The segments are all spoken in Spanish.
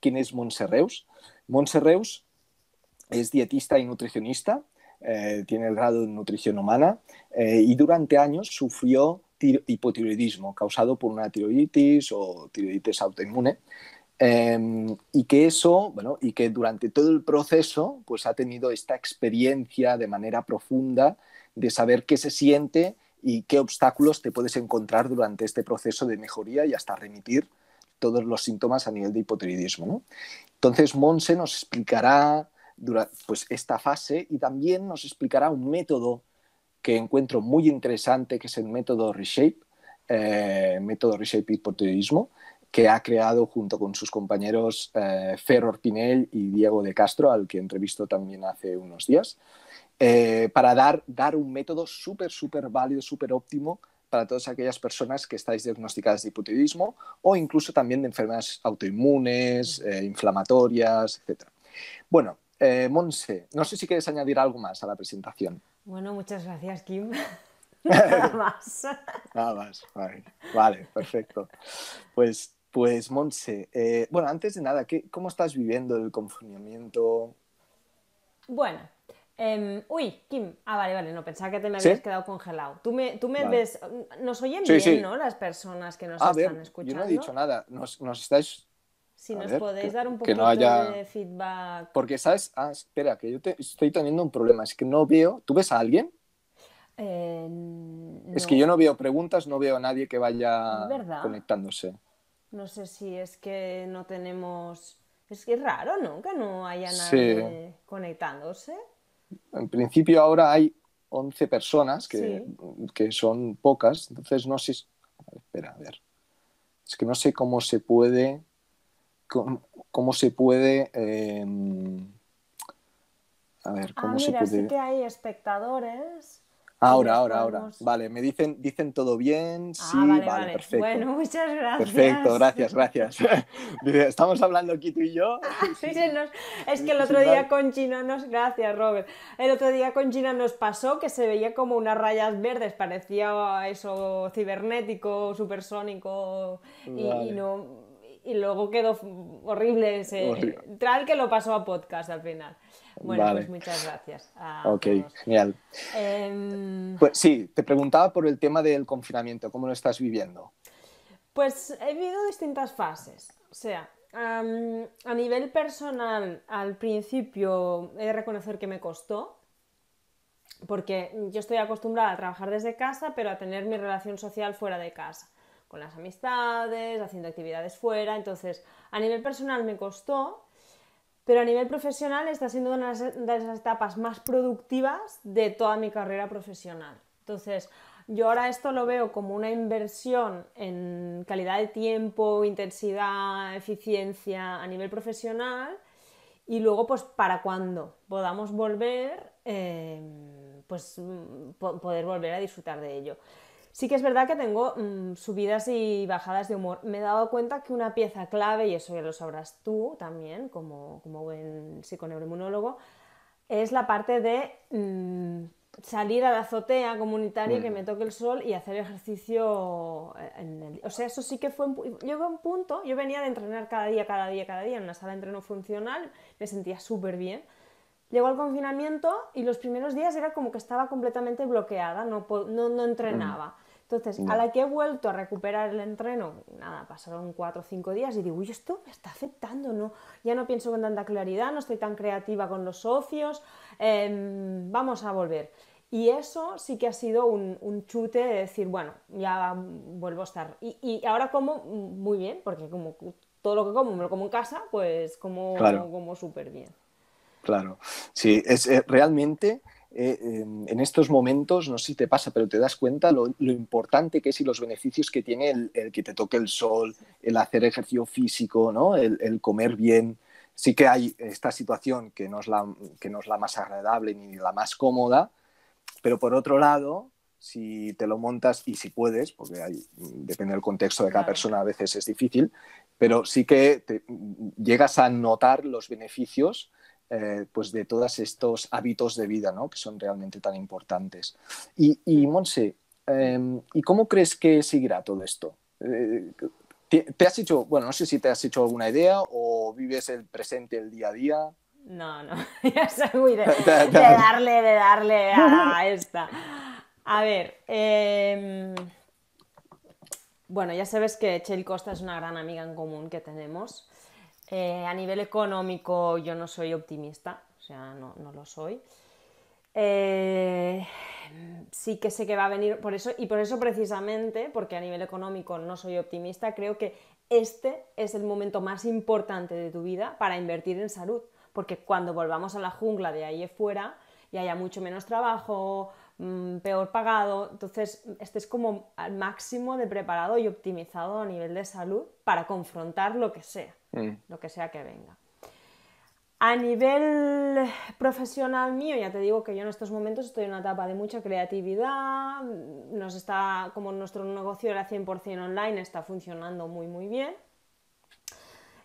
quién es Montserreus Montserreus es dietista y nutricionista, eh, tiene el grado de nutrición humana eh, y durante años sufrió hipotiroidismo causado por una tiroiditis o tiroiditis autoinmune. Em, y que eso, bueno, y que durante todo el proceso, pues ha tenido esta experiencia de manera profunda de saber qué se siente y qué obstáculos te puedes encontrar durante este proceso de mejoría y hasta remitir todos los síntomas a nivel de hipotiroidismo. Entonces, Monse nos explicará pues, esta fase y también nos explicará un método que encuentro muy interesante, que es el método Reshape, eh, método Reshape Hipotiroidismo, que ha creado junto con sus compañeros ferro eh, Ferror Pinel y Diego de Castro, al que entrevistó también hace unos días, eh, para dar, dar un método súper, súper válido, súper óptimo para todas aquellas personas que estáis diagnosticadas de hipotiroidismo o incluso también de enfermedades autoinmunes, eh, inflamatorias, etcétera. Bueno, eh, Monse, no sé si quieres añadir algo más a la presentación. Bueno, muchas gracias, Kim. Nada más. Nada más, vale, perfecto. Pues, pues Monse, eh, bueno, antes de nada, ¿cómo estás viviendo el confinamiento? Bueno, Em, uy, Kim. Ah, vale, vale, no, pensaba que te me habías quedado congelado. Tú me, ves. Nos oyen bien, ¿no? Las personas que nos ah, están escuchando. Yo no he dicho nada. Nos, estáis. Si nos podéis dar un poquito de feedback. Porque, ¿sabes? Ah, espera, que yo estoy teniendo un problema. Es que no veo. ¿Tú ves a alguien? Em, es que yo no veo preguntas, no veo a nadie que vaya conectándose. No sé si es que no tenemos. Es que es raro, ¿no? Que no haya nadie conectándose en principio ahora hay 11 personas, que, son pocas, entonces no sé... Espera, a ver. Es que no sé cómo se puede... Cómo, se puede... Em, a ver, ¿cómo ah, se puede...? que hay espectadores Ahora, ahora, ahora. Vale, me dicen, dicen todo bien. Ah, sí, vale, perfecto. Bueno, muchas gracias. Perfecto, gracias, gracias. estamos hablando aquí tú y yo. sí, sí, es que el otro día con China nos. Gracias, Robert. El otro día con China nos pasó que se veía como unas rayas verdes, parecía eso cibernético, supersónico, y no y luego quedó horrible ese horrible. que lo pasó a podcast al final. Bueno, pues muchas gracias. ok, genial. Em, pues sí, te preguntaba por el tema del confinamiento, ¿cómo lo estás viviendo? Pues he vivido distintas fases. O sea, a nivel personal, al principio he de reconocer que me costó, porque yo estoy acostumbrada a trabajar desde casa, pero a tener mi relación social fuera de casa con las amistades, haciendo actividades fuera. Entonces, a nivel personal me costó, pero a nivel profesional está siendo una de las etapas más productivas de toda mi carrera profesional. Entonces, yo ahora esto lo veo como una inversión en calidad de tiempo, intensidad, eficiencia a nivel profesional y luego pues para cuando podamos volver, eh, pues mm, poder volver a disfrutar de ello. Sí que es verdad que tengo mm, subidas y bajadas de humor. Me he dado cuenta que una pieza clave, y eso ya lo sabrás tú también, como, como buen psiconeuroinmunólogo, es la parte de mm, salir a la azotea comunitaria y que me toque el sol y hacer ejercicio eh, en el... O sea, eso sí que fue... Llegó un punto, yo venía de entrenar cada día, cada día, cada día en una sala de entreno funcional, me sentía súper bien. Llegó al confinamiento y los primeros días era como que estaba completamente bloqueada, no, no entrenaba. Entonces, a la que he vuelto a recuperar el entreno, nada, pasaron cuatro o cinco días y digo, uy, esto me está aceptando ¿no? Ya no pienso con tanta claridad, no estoy tan creativa con los socios, em, vamos a volver. Y eso sí que ha sido un, chute de decir, bueno, ya vuelvo a estar. Y, ahora como muy bien, porque como todo lo que como me lo como en casa, pues como, como, como súper bien. Claro, sí, es, eh, realmente eh, em, en estos momentos, no sé si te pasa, pero te das cuenta lo, importante que es y los beneficios que tiene el, que te toque el sol, el hacer ejercicio físico, ¿no? el, comer bien. Sí que hay esta situación que no, es la, más agradable ni la más cómoda, pero por otro lado, si te lo montas y si puedes, porque depende del contexto de cada persona, a veces es difícil, pero sí que llegas a notar los beneficios eh, pues de todos estos hábitos de vida ¿no? que son realmente tan importantes. Y, Monse, em, ¿y cómo crees que seguirá todo esto? Eh, te, has hecho, bueno, no sé si te has hecho alguna idea o vives el presente, el día a día? No, no, ya soy muy de, darle, de darle a esta. A ver, em, bueno, ya sabes que Chel Costa es una gran amiga en común que tenemos eh, a nivel económico yo no soy optimista, o sea, no, lo soy. Eh, sí que sé que va a venir por eso, y por eso precisamente, porque a nivel económico no soy optimista, creo que este es el momento más importante de tu vida para invertir en salud, porque cuando volvamos a la jungla de ahí afuera y haya mucho menos trabajo, Mm, peor pagado. Entonces, estés como al máximo de preparado y optimizado a nivel de salud para confrontar lo que sea, mm. lo que sea que venga. A nivel profesional mío, ya te digo que yo en estos momentos estoy en una etapa de mucha creatividad, nos está, como nuestro negocio era 100% online, está funcionando muy muy bien.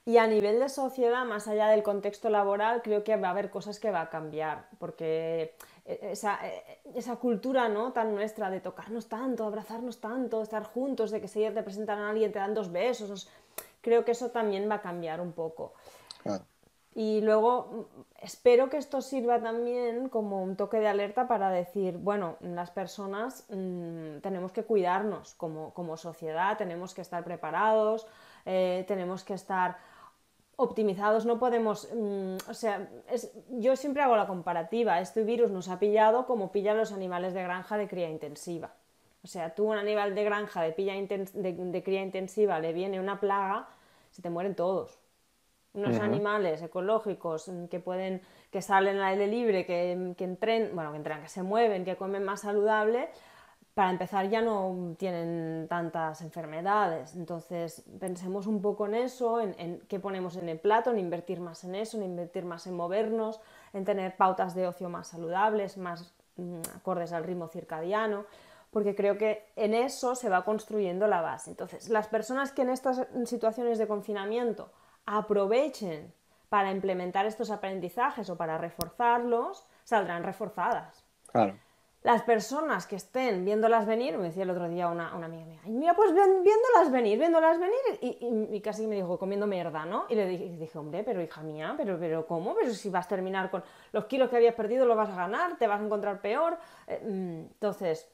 Y a nivel de sociedad, más allá del contexto laboral, creo que va a haber cosas que va a cambiar, porque e-, esa, e, esa, cultura ¿no? tan nuestra de tocarnos tanto, abrazarnos tanto, estar juntos, de que si te presentan a alguien te dan dos besos, creo que eso también va a cambiar un poco. Y luego mm, espero que esto sirva también como un toque de alerta para decir, bueno, las personas mm, tenemos que cuidarnos como, sociedad, tenemos que estar preparados, eh, tenemos que estar optimizados, no podemos, mm, o sea, yo siempre hago la comparativa, este virus nos ha pillado como pillan los animales de granja de cría intensiva. O sea, tú un animal de granja de, pilla de, cría intensiva le viene una plaga, se te mueren todos. Unos animales ecológicos mm, que pueden, que salen al aire libre, que, que entren, bueno, que entren, que se mueven, que comen más saludable, para empezar ya no tienen tantas enfermedades. Entonces pensemos un poco en eso, en, qué ponemos en el plato, en invertir más en eso, en invertir más en movernos, en tener pautas de ocio más saludables, más mm, acordes al ritmo circadiano, porque creo que en eso se va construyendo la base. Entonces, las personas que en estas situaciones de confinamiento aprovechen para implementar estos aprendizajes o para reforzarlos, saldrán reforzadas. Claro las personas que estén viéndolas venir, me decía el otro día una, amiga mía, mira, pues viéndolas venir, viéndolas venir, y, casi me dijo, comiendo mierda, ¿no? Y le dije, dije, hombre, pero hija mía, pero, pero ¿cómo? Pero si vas a terminar con los kilos que habías perdido, lo vas a ganar, te vas a encontrar peor. Eh, mm, entonces,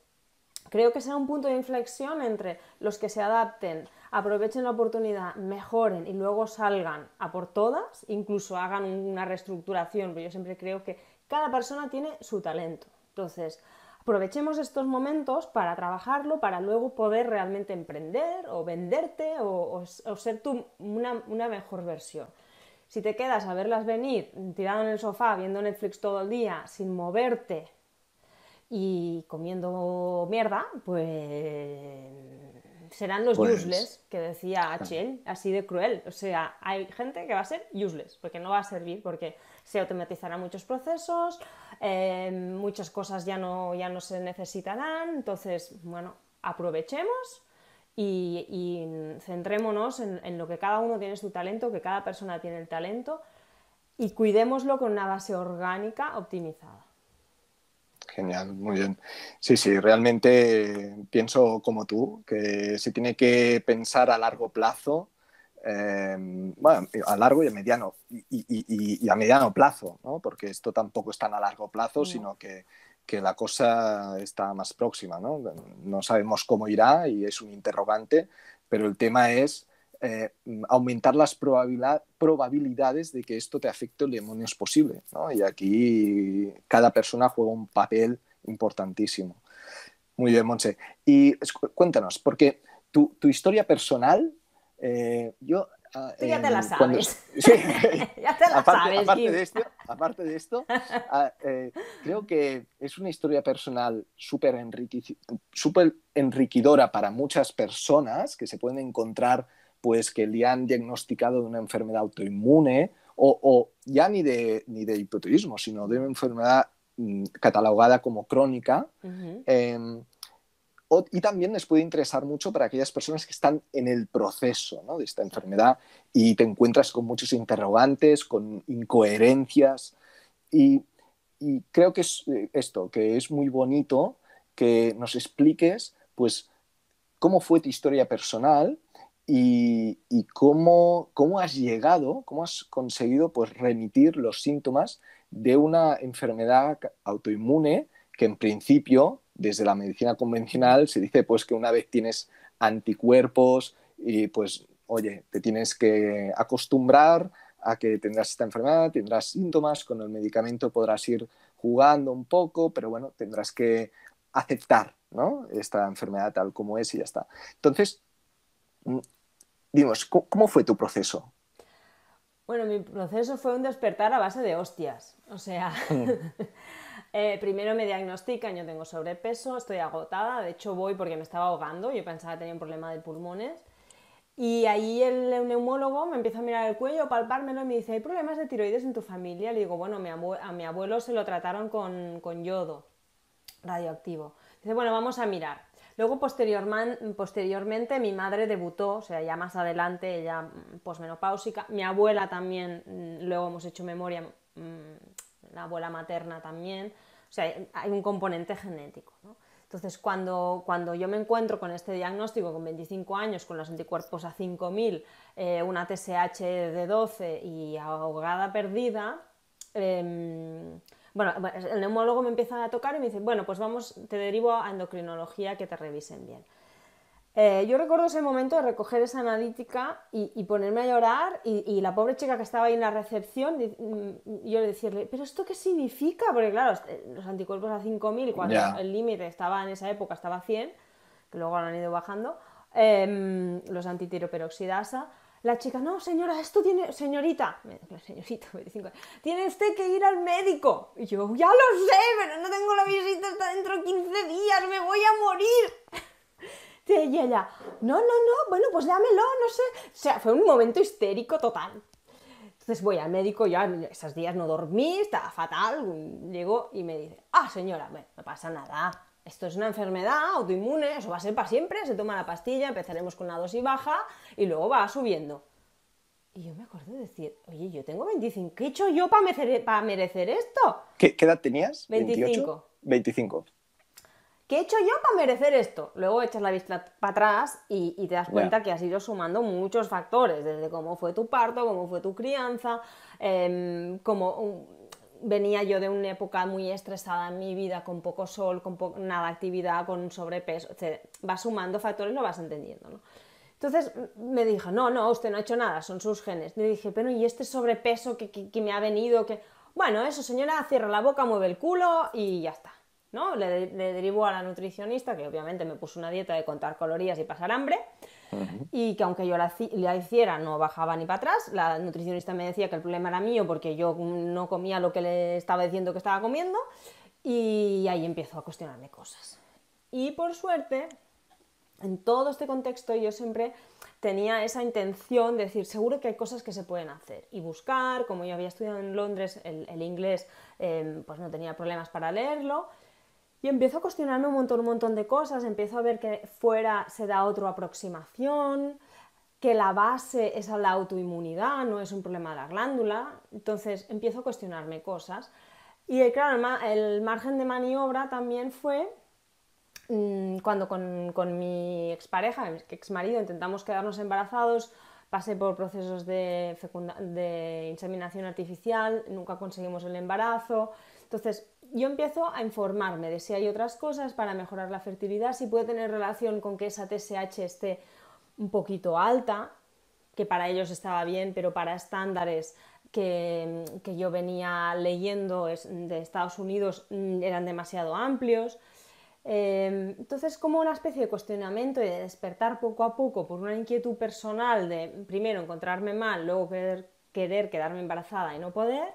creo que sea un punto de inflexión entre los que se adapten, aprovechen la oportunidad, mejoren y luego salgan a por todas, incluso hagan una reestructuración, pero yo siempre creo que cada persona tiene su talento. Entonces, aprovechemos estos momentos para trabajarlo, para luego poder realmente emprender o venderte o, ser tú una, mejor versión. Si te quedas a verlas venir tirado en el sofá, viendo Netflix todo el día, sin moverte y comiendo mierda, pues serán los pues useless que decía HL, así de cruel. O sea, hay gente que va a ser useless, porque no va a servir, porque se automatizarán muchos procesos, Em, muchas cosas ya no, ya no se necesitarán, entonces, bueno, aprovechemos. Y, centrémonos en lo que cada uno tiene su talento, que cada persona tiene el talento, y cuidémoslo con una base orgánica optimizada. Genial, muy bien. Sí, sí, realmente eh, pienso como tú, que se tiene que pensar a largo plazo Em, a largo y a mediano, y, a mediano plazo, ¿no? porque esto tampoco es tan a largo plazo, sino que, la cosa está más próxima. ¿no? no sabemos cómo irá y es un interrogante, pero el tema es eh, aumentar las probabilidades de que esto te afecte demonio es posible. ¿no? Y aquí cada persona juega un papel importantísimo. Muy bien, Monse. Y cuéntanos, porque tu, tu historia personal eh, yo, ah, ya te em, la sabes. Sí. ya te la aparte, Aparte de esto, aparte de esto ah, eh, creo que es una historia personal súper enriquidora para muchas personas que se pueden encontrar pues que le han diagnosticado de una enfermedad autoinmune o, ya ni de, ni de hipotiroidismo, sino de una enfermedad mm, catalogada como crónica y también les puede interesar mucho para aquellas personas que están en el proceso de esta enfermedad y te encuentras con muchos interrogantes, con incoherencias. Y, creo que es eh, esto, que es muy bonito que nos expliques pues, cómo fue tu historia personal y, cómo, cómo, has llegado, cómo has conseguido pues, remitir los síntomas de una enfermedad autoinmune que en principio desde la medicina convencional se dice pues que una vez tienes anticuerpos y pues oye, te tienes que acostumbrar a que tendrás esta enfermedad, tendrás síntomas, con el medicamento podrás ir jugando un poco, pero bueno, tendrás que aceptar ¿no? esta enfermedad tal como es y ya está. Entonces, mm, dimos, ¿cómo fue tu proceso? Bueno, mi proceso fue un despertar a base de hostias. O sea, mm. Eh, primero me diagnostican, yo tengo sobrepeso, estoy agotada, de hecho voy porque me estaba ahogando, yo pensaba que tenía un problema de pulmones. Y ahí el neumólogo me empieza a mirar el cuello, palpármelo y me dice, ¿hay problemas de tiroides en tu familia? Le digo, bueno, a mi abuelo se lo trataron con, con yodo radioactivo. Dice, bueno, vamos a mirar. Luego, posteriormente, mi madre debutó, o sea, ya más adelante, ella mm, posmenopáusica. Mi abuela también, mm, luego hemos hecho memoria, mm, la abuela materna también, o sea, hay un componente genético. Entonces, cuando, cuando yo me encuentro con este diagnóstico con 25 años, con los anticuerpos a 5000, eh, una TSH de 12 y ahogada perdida, em, el neumólogo me empieza a tocar y me dice, bueno, pues vamos, te derivo a endocrinología que te revisen bien. Eh, yo recuerdo ese momento de recoger esa analítica y, ponerme a llorar y, la pobre chica que estaba ahí en la recepción, mm, yo le decirle, pero ¿esto qué significa? Porque claro, este, los anticuerpos a 5.000, cuando el límite estaba en esa época, estaba a 100, que luego han ido bajando, em, los antitiroperoxidasa. La chica, no, señora, esto tiene, señorita, señorita, 25, tiene usted que ir al médico. Y yo, ya lo sé, pero no tengo la visita hasta dentro de 15 días, me voy a morir. Y ella, no, no, no, bueno, pues llámelo, no sé. O sea, fue un momento histérico total. Entonces voy al médico, ya, esos días no dormí, estaba fatal, llego y me dice, ah, señora, bueno, no pasa nada, esto es una enfermedad autoinmune, eso va a ser para siempre, se toma la pastilla, empezaremos con una dosis baja y luego va subiendo. Y yo me acuerdo de decir, oye, yo tengo 25, ¿qué he hecho yo para merecer, para merecer esto? ¿Qué, edad tenías? 25. 28, 25. ¿qué he hecho yo para merecer esto? Luego echas la vista para atrás y, te das cuenta que has ido sumando muchos factores, desde cómo fue tu parto, cómo fue tu crianza, em, cómo um, venía yo de una época muy estresada en mi vida, con poco sol, con nada nada actividad, con sobrepeso, etc. Vas sumando factores, lo vas entendiendo, ¿no? Entonces me dijo, no, no, usted no ha hecho nada, son sus genes. Le dije, pero ¿y este sobrepeso que, que me ha venido? que Bueno, eso señora, cierra la boca, mueve el culo y ya está. ¿no? Le, derivó a la nutricionista, que obviamente me puso una dieta de contar calorías y pasar hambre, y que aunque yo la, hiciera no bajaba ni para atrás, la nutricionista me decía que el problema era mío porque yo no comía lo que le estaba diciendo que estaba comiendo, y ahí empiezo a cuestionarme cosas. Y por suerte, en todo este contexto yo siempre tenía esa intención de decir, seguro que hay cosas que se pueden hacer y buscar, como yo había estudiado en Londres el, inglés, eh, pues no tenía problemas para leerlo y empiezo a cuestionarme un montón, un montón de cosas, empiezo a ver que fuera se da otra aproximación, que la base es la autoinmunidad, no es un problema de la glándula. Entonces empiezo a cuestionarme cosas. Y eh, claro, el, margen de maniobra también fue mm, cuando con, mi expareja, mi ex marido, intentamos quedarnos embarazados, pasé por procesos de, de inseminación artificial, nunca conseguimos el embarazo. Entonces, yo empiezo a informarme de si hay otras cosas para mejorar la fertilidad, si puede tener relación con que esa TSH esté un poquito alta, que para ellos estaba bien, pero para estándares que, que yo venía leyendo de Estados Unidos mm, eran demasiado amplios. Em, entonces, como una especie de cuestionamiento y de despertar poco a poco por una inquietud personal de primero encontrarme mal, luego querer, querer quedarme embarazada y no poder,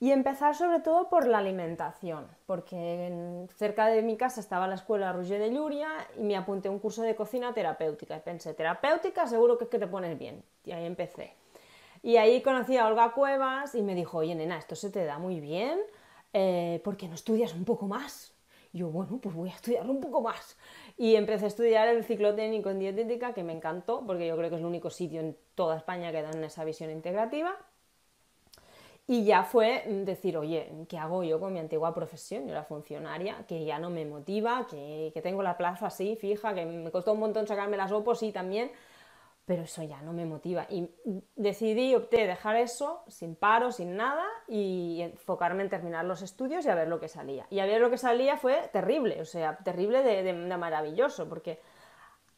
y empezar sobre todo por la alimentación, porque cerca de mi casa estaba la escuela Roger de Lluria y me apunté a un curso de cocina terapéutica. Y pensé, terapéutica seguro que es que te pones bien. Y ahí empecé. Y ahí conocí a Olga Cuevas y me dijo, oye nena, esto se te da muy bien, eh, ¿por qué no estudias un poco más? yo, bueno, pues voy a estudiar un poco más. Y empecé a estudiar el ciclo técnico en dietética, que me encantó, porque yo creo que es el único sitio en toda España que dan esa visión integrativa. Y ya fue mm, decir, oye, ¿qué hago yo con mi antigua profesión? Yo era funcionaria, que ya no me motiva, que, tengo la plaza así fija, que me costó un montón sacarme las opos y también, pero eso ya no me motiva. Y mm, decidí, opté dejar eso sin paro, sin nada, y enfocarme en terminar los estudios y a ver lo que salía. Y a ver lo que salía fue terrible, o sea, terrible de, de maravilloso, porque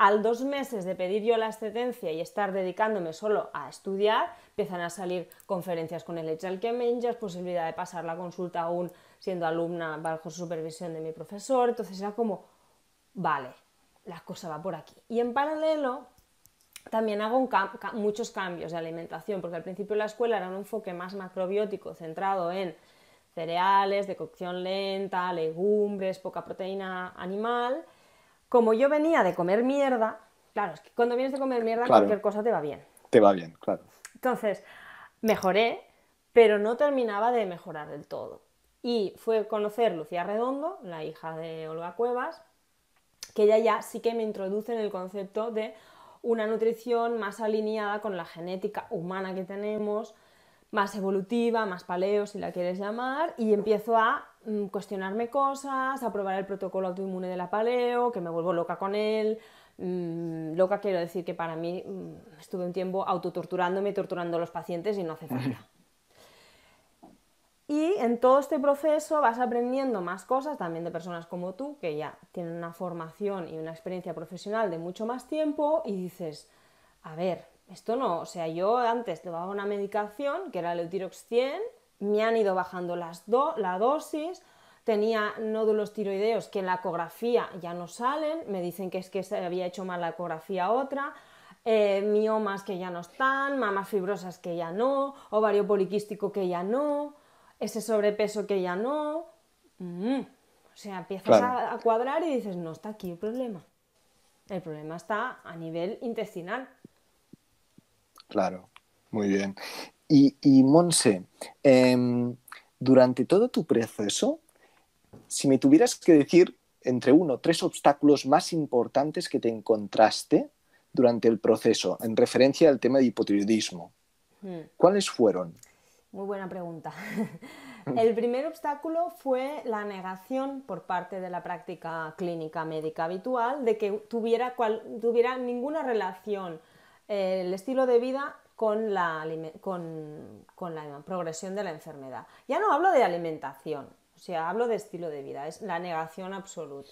al dos meses de pedir yo la excedencia y estar dedicándome solo a estudiar, empiezan a salir conferencias con el HLK que posibilidad de pasar la consulta aún siendo alumna bajo supervisión de mi profesor. Entonces era como, vale, la cosa va por aquí. Y en paralelo también hago muchos cambios de alimentación, porque al principio la escuela era un enfoque más macrobiótico, centrado en cereales, de cocción lenta, legumbres, poca proteína animal como yo venía de comer mierda, claro, es que cuando vienes de comer mierda cualquier cosa te va bien. Te va bien, claro. Entonces, mejoré, pero no terminaba de mejorar del todo. Y fue conocer Lucía Redondo, la hija de Olga Cuevas, que ella ya sí que me introduce en el concepto de una nutrición más alineada con la genética humana que tenemos, más evolutiva, más paleo si la quieres llamar, y empiezo a Mm, cuestionarme cosas, aprobar el protocolo autoinmune de la paleo, que me vuelvo loca con él. Mm, loca quiero decir que para mí mm, estuve un tiempo autotorturándome, torturando a los pacientes y no hace falta. Y en todo este proceso vas aprendiendo más cosas también de personas como tú, que ya tienen una formación y una experiencia profesional de mucho más tiempo y dices, a ver, esto no, o sea, yo antes daba una medicación que era el Eutirox 100 me han ido bajando las la dosis, tenía nódulos tiroideos que en la ecografía ya no salen, me dicen que es que se había hecho mal la ecografía otra, eh, miomas que ya no están, mamas fibrosas que ya no, ovario poliquístico que ya no, ese sobrepeso que ya no. Mm, o sea, empiezas a, cuadrar y dices, no está aquí el problema. El problema está a nivel intestinal. Claro, muy bien. Y, Monse, em, durante todo tu proceso, si me tuvieras que decir entre uno, tres obstáculos más importantes que te encontraste durante el proceso, en referencia al tema de hipotiroidismo, hmm. ¿cuáles fueron? Muy buena pregunta. El primer obstáculo fue la negación por parte de la práctica clínica médica habitual de que tuviera ninguna relación eh, el estilo de vida con la, progresión de la enfermedad. Ya no hablo de alimentación, o sea, hablo de estilo de vida, es la negación absoluta.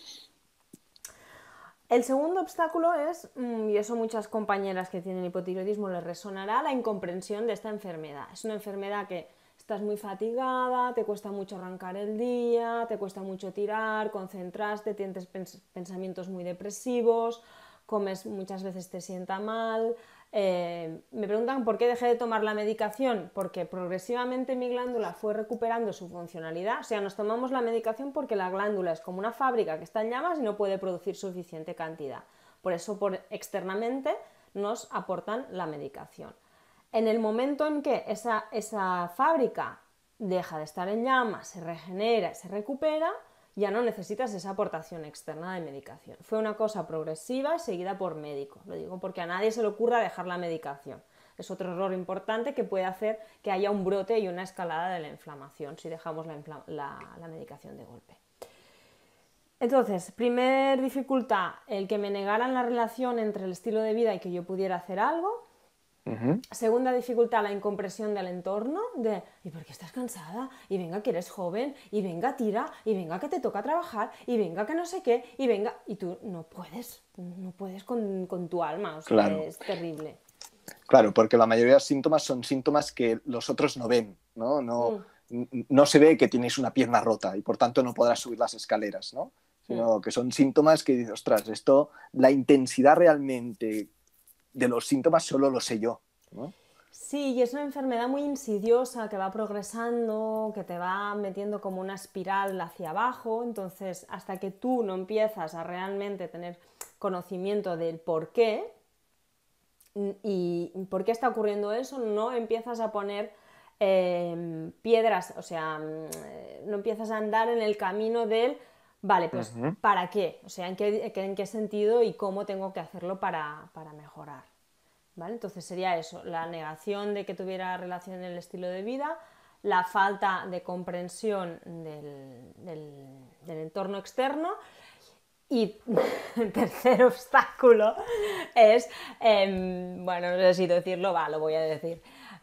El segundo obstáculo es, mm, y eso muchas compañeras que tienen hipotiroidismo les resonará, la incomprensión de esta enfermedad. Es una enfermedad que estás muy fatigada, te cuesta mucho arrancar el día, te cuesta mucho tirar, concentraste, tienes pensamientos muy depresivos, comes muchas veces te sienta mal, eh, me preguntan por qué dejé de tomar la medicación, porque progresivamente mi glándula fue recuperando su funcionalidad, o sea, nos tomamos la medicación porque la glándula es como una fábrica que está en llamas y no puede producir suficiente cantidad. Por eso externamente nos aportan la medicación. En el momento en que esa, esa fábrica deja de estar en llamas, se regenera, se recupera, ya no necesitas esa aportación externa de medicación. Fue una cosa progresiva seguida por médico. Lo digo porque a nadie se le ocurra dejar la medicación. Es otro error importante que puede hacer que haya un brote y una escalada de la inflamación si dejamos la, medicación de golpe. Entonces, primer dificultad, el que me negaran la relación entre el estilo de vida y que yo pudiera hacer algo. Segunda dificultad, la incompresión del entorno, de, ¿y por qué estás cansada? Y venga que eres joven, y venga tira, y venga que te toca trabajar, y venga que no sé qué, y venga, y tú no puedes, no puedes con, tu alma, o sea, es terrible. Claro, porque la mayoría de los síntomas son síntomas que los otros no ven, ¿no? No, mm. no se ve que tienes una pierna rota y por tanto no podrás subir las escaleras, ¿no? Mm. Sino que son síntomas que dices, ostras, esto, la intensidad realmente de los síntomas solo lo sé yo. Sí, y es una enfermedad muy insidiosa que va progresando, que te va metiendo como una espiral hacia abajo, entonces hasta que tú no empiezas a realmente tener conocimiento del por qué mm, y por qué está ocurriendo eso, no empiezas a poner eh, piedras, o sea, mm, eh, no empiezas a andar en el camino del Vale, pues ¿para qué? O sea, ¿en qué, sentido y cómo tengo que hacerlo para, mejorar? ¿Vale? Entonces sería eso, la negación de que tuviera relación en el estilo de vida, la falta de comprensión del, entorno externo y el tercer obstáculo es, em, bueno, no sé si decirlo, va, lo voy a decir,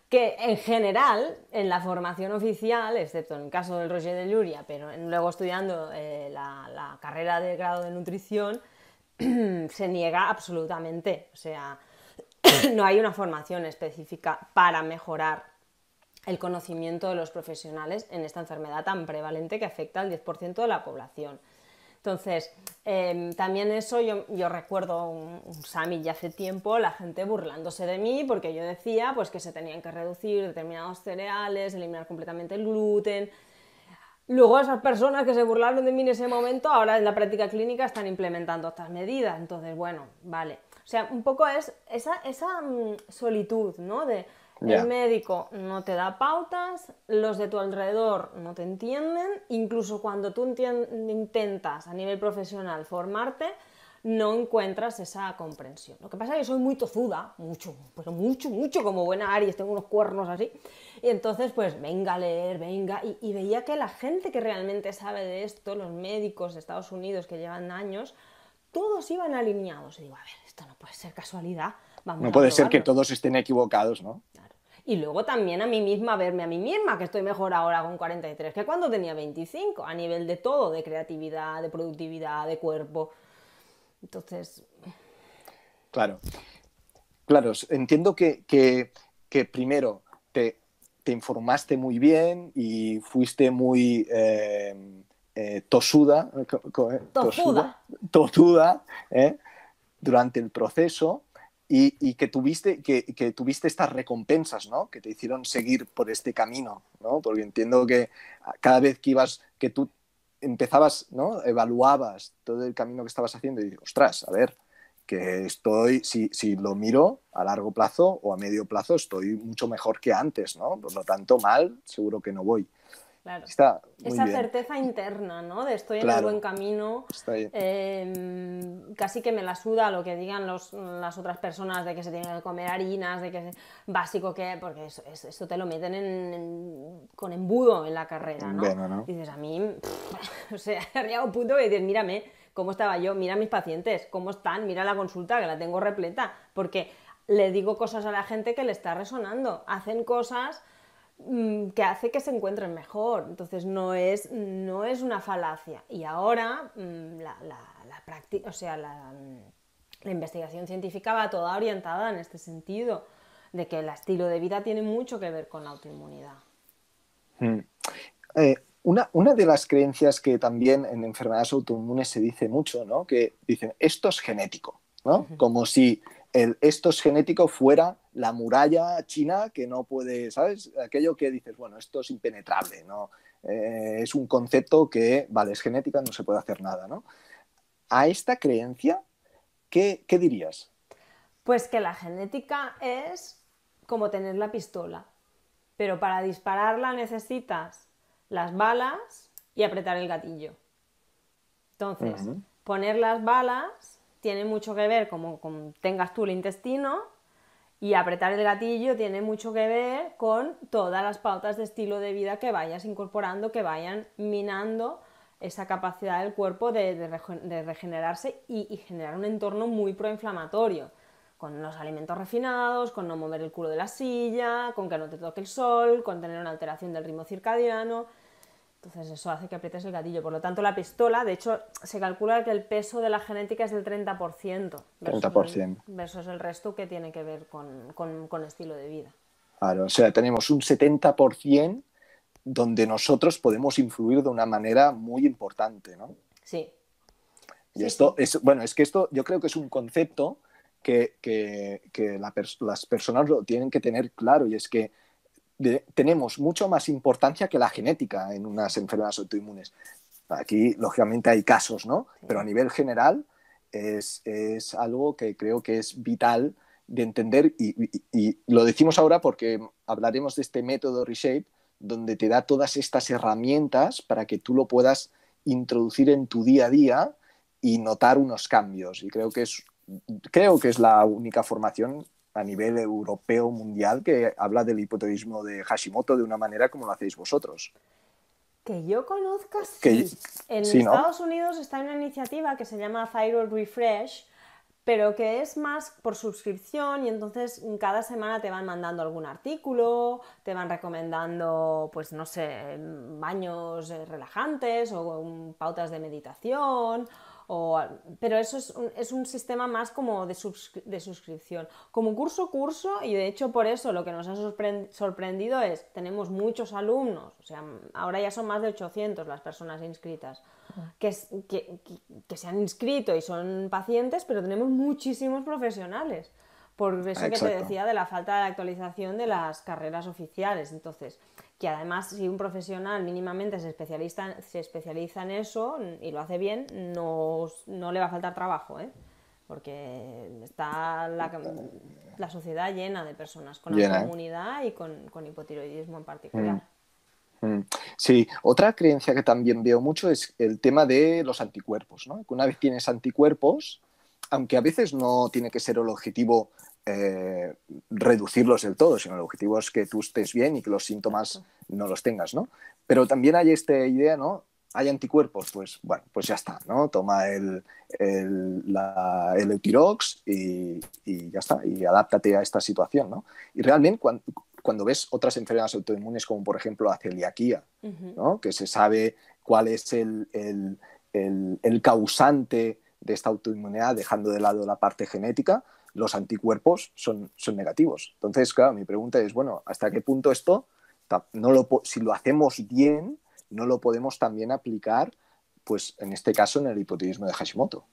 que en general, en la formación oficial, excepto en el caso del Roger de Luria, pero luego estudiando eh, la, carrera de grado de nutrición, se niega absolutamente. O sea, no hay una formación específica para mejorar el conocimiento de los profesionales en esta enfermedad tan prevalente que afecta al 10% de la población. Entonces, em, también eso, yo, recuerdo un, Sami ya hace tiempo, la gente burlándose de mí porque yo decía pues, que se tenían que reducir determinados cereales, eliminar completamente el gluten. Luego esas personas que se burlaron de mí en ese momento, ahora en la práctica clínica están implementando estas medidas. Entonces, bueno, vale. O sea, un poco es esa, esa mm, solitud, ¿no? El médico no te da pautas, los de tu alrededor no te entienden, incluso cuando tú intentas a nivel profesional formarte, no encuentras esa comprensión. Lo que pasa es que soy muy tozuda, mucho, pero mucho, mucho como buena Aries, tengo unos cuernos así, y entonces pues venga a leer, venga, y, veía que la gente que realmente sabe de esto, los médicos de Estados Unidos que llevan años, todos iban alineados. Y digo, a ver, esto no puede ser casualidad. Vamos no puede ser que todos estén equivocados, ¿no? Y luego también a mí misma, verme a mí misma, que estoy mejor ahora con 43 que cuando tenía 25, a nivel de todo, de creatividad, de productividad, de cuerpo. Entonces... Claro. Claro, entiendo que, que, primero te, informaste muy bien y fuiste muy... Eh, eh, tosuda, eh, tosuda, tosuda, durante el proceso y, que, tuviste, que, tuviste estas recompensas, ¿no? Que te hicieron seguir por este camino, ¿no? Porque entiendo que cada vez que ibas, que tú empezabas, ¿no? Evaluabas todo el camino que estabas haciendo y, ostras, a ver, que estoy, si, si lo miro a largo plazo o a medio plazo, estoy mucho mejor que antes, ¿no? Por lo tanto, mal, seguro que no voy. Claro. Está Esa certeza interna, ¿no? De estoy en el buen camino. Em, casi que me la suda lo que digan los, las otras personas de que se tienen que comer harinas, de que es básico que. Porque eso, eso te lo meten con embudo en la carrera, ¿no? Y dices, a mí. o sea, a un punto que dices, mírame cómo estaba yo, mira mis pacientes, cómo están, mira la consulta que la tengo repleta. Porque le digo cosas a la gente que le está resonando. Hacen cosas Mm, que hace que se encuentren mejor. Entonces no es, una falacia. Y ahora mm, la, práctica, o sea, mm, la, investigación científica va toda orientada en este sentido, de que el estilo de vida tiene mucho que ver con la autoinmunidad. Hmm. Eh, una, de las creencias que también en enfermedades autoinmunes se dice mucho, ¿no? Que dicen, esto es genético, ¿no? Como si esto es genético fuera la muralla china que no puede, ¿sabes? Aquello que dices, bueno, esto es impenetrable, ¿no? Eh, es un concepto que, vale, es genética, no se puede hacer nada, ¿no? A esta creencia, ¿qué, dirías? Pues que la genética es como tener la pistola, pero para dispararla necesitas las balas y apretar el gatillo. Entonces, poner las balas tiene mucho que ver como, tengas tú el intestino y apretar el gatillo tiene mucho que ver con todas las pautas de estilo de vida que vayas incorporando, que vayan minando esa capacidad del cuerpo de, regenerarse y, y, generar un entorno muy proinflamatorio, con los alimentos refinados, con no mover el culo de la silla, con que no te toque el sol, con tener una alteración del ritmo circadiano. Entonces eso hace que aprietes el gatillo. Por lo tanto, la pistola, de hecho, se calcula que el peso de la genética es del 30%. 30%. versus el resto que tiene que ver con, con, estilo de vida. Claro, o sea, tenemos un 70% donde nosotros podemos influir de una manera muy importante, ¿no? Sí. Y esto, Es, bueno, es que esto yo creo que es un concepto que, las personas lo tienen que tener claro y es que tenemos mucho más importancia que la genética en unas enfermedades autoinmunes. Aquí, lógicamente, hay casos, ¿no? Pero a nivel general es, algo que creo que es vital de entender y, y, lo decimos ahora porque hablaremos de este método Reshape, donde te da todas estas herramientas para que tú lo puedas introducir en tu día a día y notar unos cambios. Y creo que es, creo que es la única formación a nivel europeo, mundial, que habla del hipoteísmo de Hashimoto de una manera como lo hacéis vosotros. Que yo conozca, sí. en Estados Unidos está una iniciativa que se llama Thyroid Refresh, pero que es más por suscripción y entonces cada semana te van mandando algún artículo, te van recomendando, pues no sé, baños eh, relajantes o um, pautas de meditación pero eso es un, sistema más como de, suscripción, como curso-curso y de hecho por eso lo que nos ha sorprendido es, tenemos muchos alumnos, o sea, ahora ya son más de 800 las personas inscritas, ah. que, que, se han inscrito y son pacientes, pero tenemos muchísimos profesionales, por eso que te decía de la falta de actualización de las carreras oficiales. Entonces, y además si un profesional mínimamente se, especialista, se especializa en eso y lo hace bien, no, no le va a faltar trabajo, ¿eh? porque está la, sociedad llena de personas con llena. autoinmunidad ¿eh? y con, hipotiroidismo en particular. Mm, mm. Sí, otra creencia que también veo mucho es el tema de los anticuerpos, ¿no? Que una vez tienes anticuerpos, aunque a veces no tiene que ser el objetivo eh, reducirlos del todo, sino el objetivo es que tú estés bien y que los síntomas no los tengas, ¿no? Pero también hay esta idea, ¿no? Hay anticuerpos, pues bueno, pues ya está, ¿no? Toma el, el, la, y, ya está, y adáptate a esta situación, ¿no? Y realmente cuando, ves otras enfermedades autoinmunes, como por ejemplo la celiaquía, Que se sabe cuál es el, el, el causante de esta autoinmunidad, dejando de lado la parte genética, los anticuerpos son, son negativos. Entonces, claro, mi pregunta es, bueno, ¿hasta qué punto esto, si lo hacemos bien, no lo podemos también aplicar, pues en este caso, en el hipotiroidismo de Hashimoto?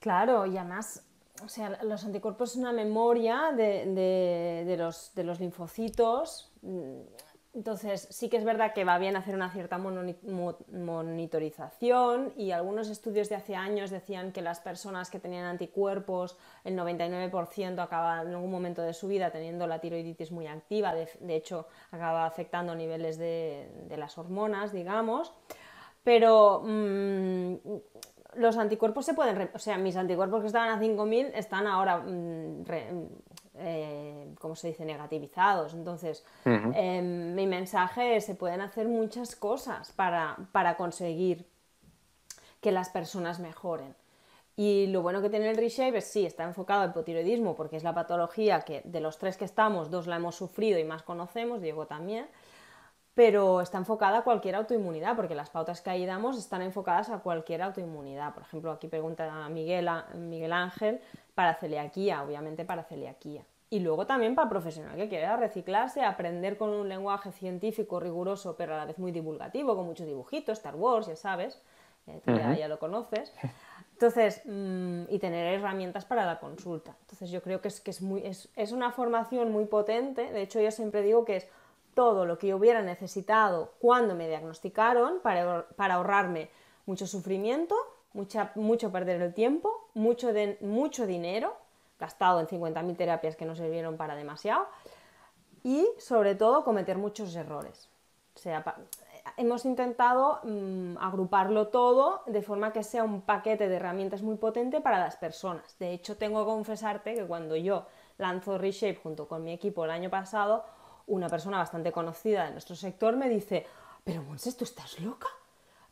Claro, y además, o sea, los anticuerpos es una memoria de, de, los, de los linfocitos mm, entonces, sí que es verdad que va bien hacer una cierta monitorización y algunos estudios de hace años decían que las personas que tenían anticuerpos, el 99% acaba en algún momento de su vida teniendo la tiroiditis muy activa, de, hecho acaba afectando niveles de, las hormonas, digamos, pero mm, los anticuerpos se pueden, o sea, mis anticuerpos que estaban a 5.000 están ahora mm, eh, ¿cómo se dice?, negativizados. Entonces, em, mi mensaje es, se pueden hacer muchas cosas para, conseguir que las personas mejoren. Y lo bueno que tiene el Reshape es, sí, está enfocado al hipotiroidismo, porque es la patología que de los tres que estamos, dos la hemos sufrido y más conocemos, Diego también, pero está enfocada a cualquier autoinmunidad, porque las pautas que ahí damos están enfocadas a cualquier autoinmunidad. Por ejemplo, aquí pregunta Miguel, Miguel Ángel para celiaquía, obviamente para celiaquía. Y luego también para profesional que quiera reciclarse, aprender con un lenguaje científico riguroso, pero a la vez muy divulgativo, con muchos dibujitos, Star Wars, ya sabes, eh, ya, lo conoces. Entonces, mm, y tener herramientas para la consulta. Entonces, yo creo que es, que es, muy, es una formación muy potente. De hecho, yo siempre digo que es todo lo que yo hubiera necesitado cuando me diagnosticaron para, ahorrarme mucho sufrimiento, mucho perder el tiempo, mucho, mucho dinero gastado en 50.000 terapias que no sirvieron para demasiado y sobre todo cometer muchos errores. hemos intentado mm, agruparlo todo de forma que sea un paquete de herramientas muy potente para las personas. De hecho, tengo que confesarte que cuando yo lanzo Reshape junto con mi equipo el año pasado, una persona bastante conocida de nuestro sector me dice, pero Monses, ¿tú estás loca?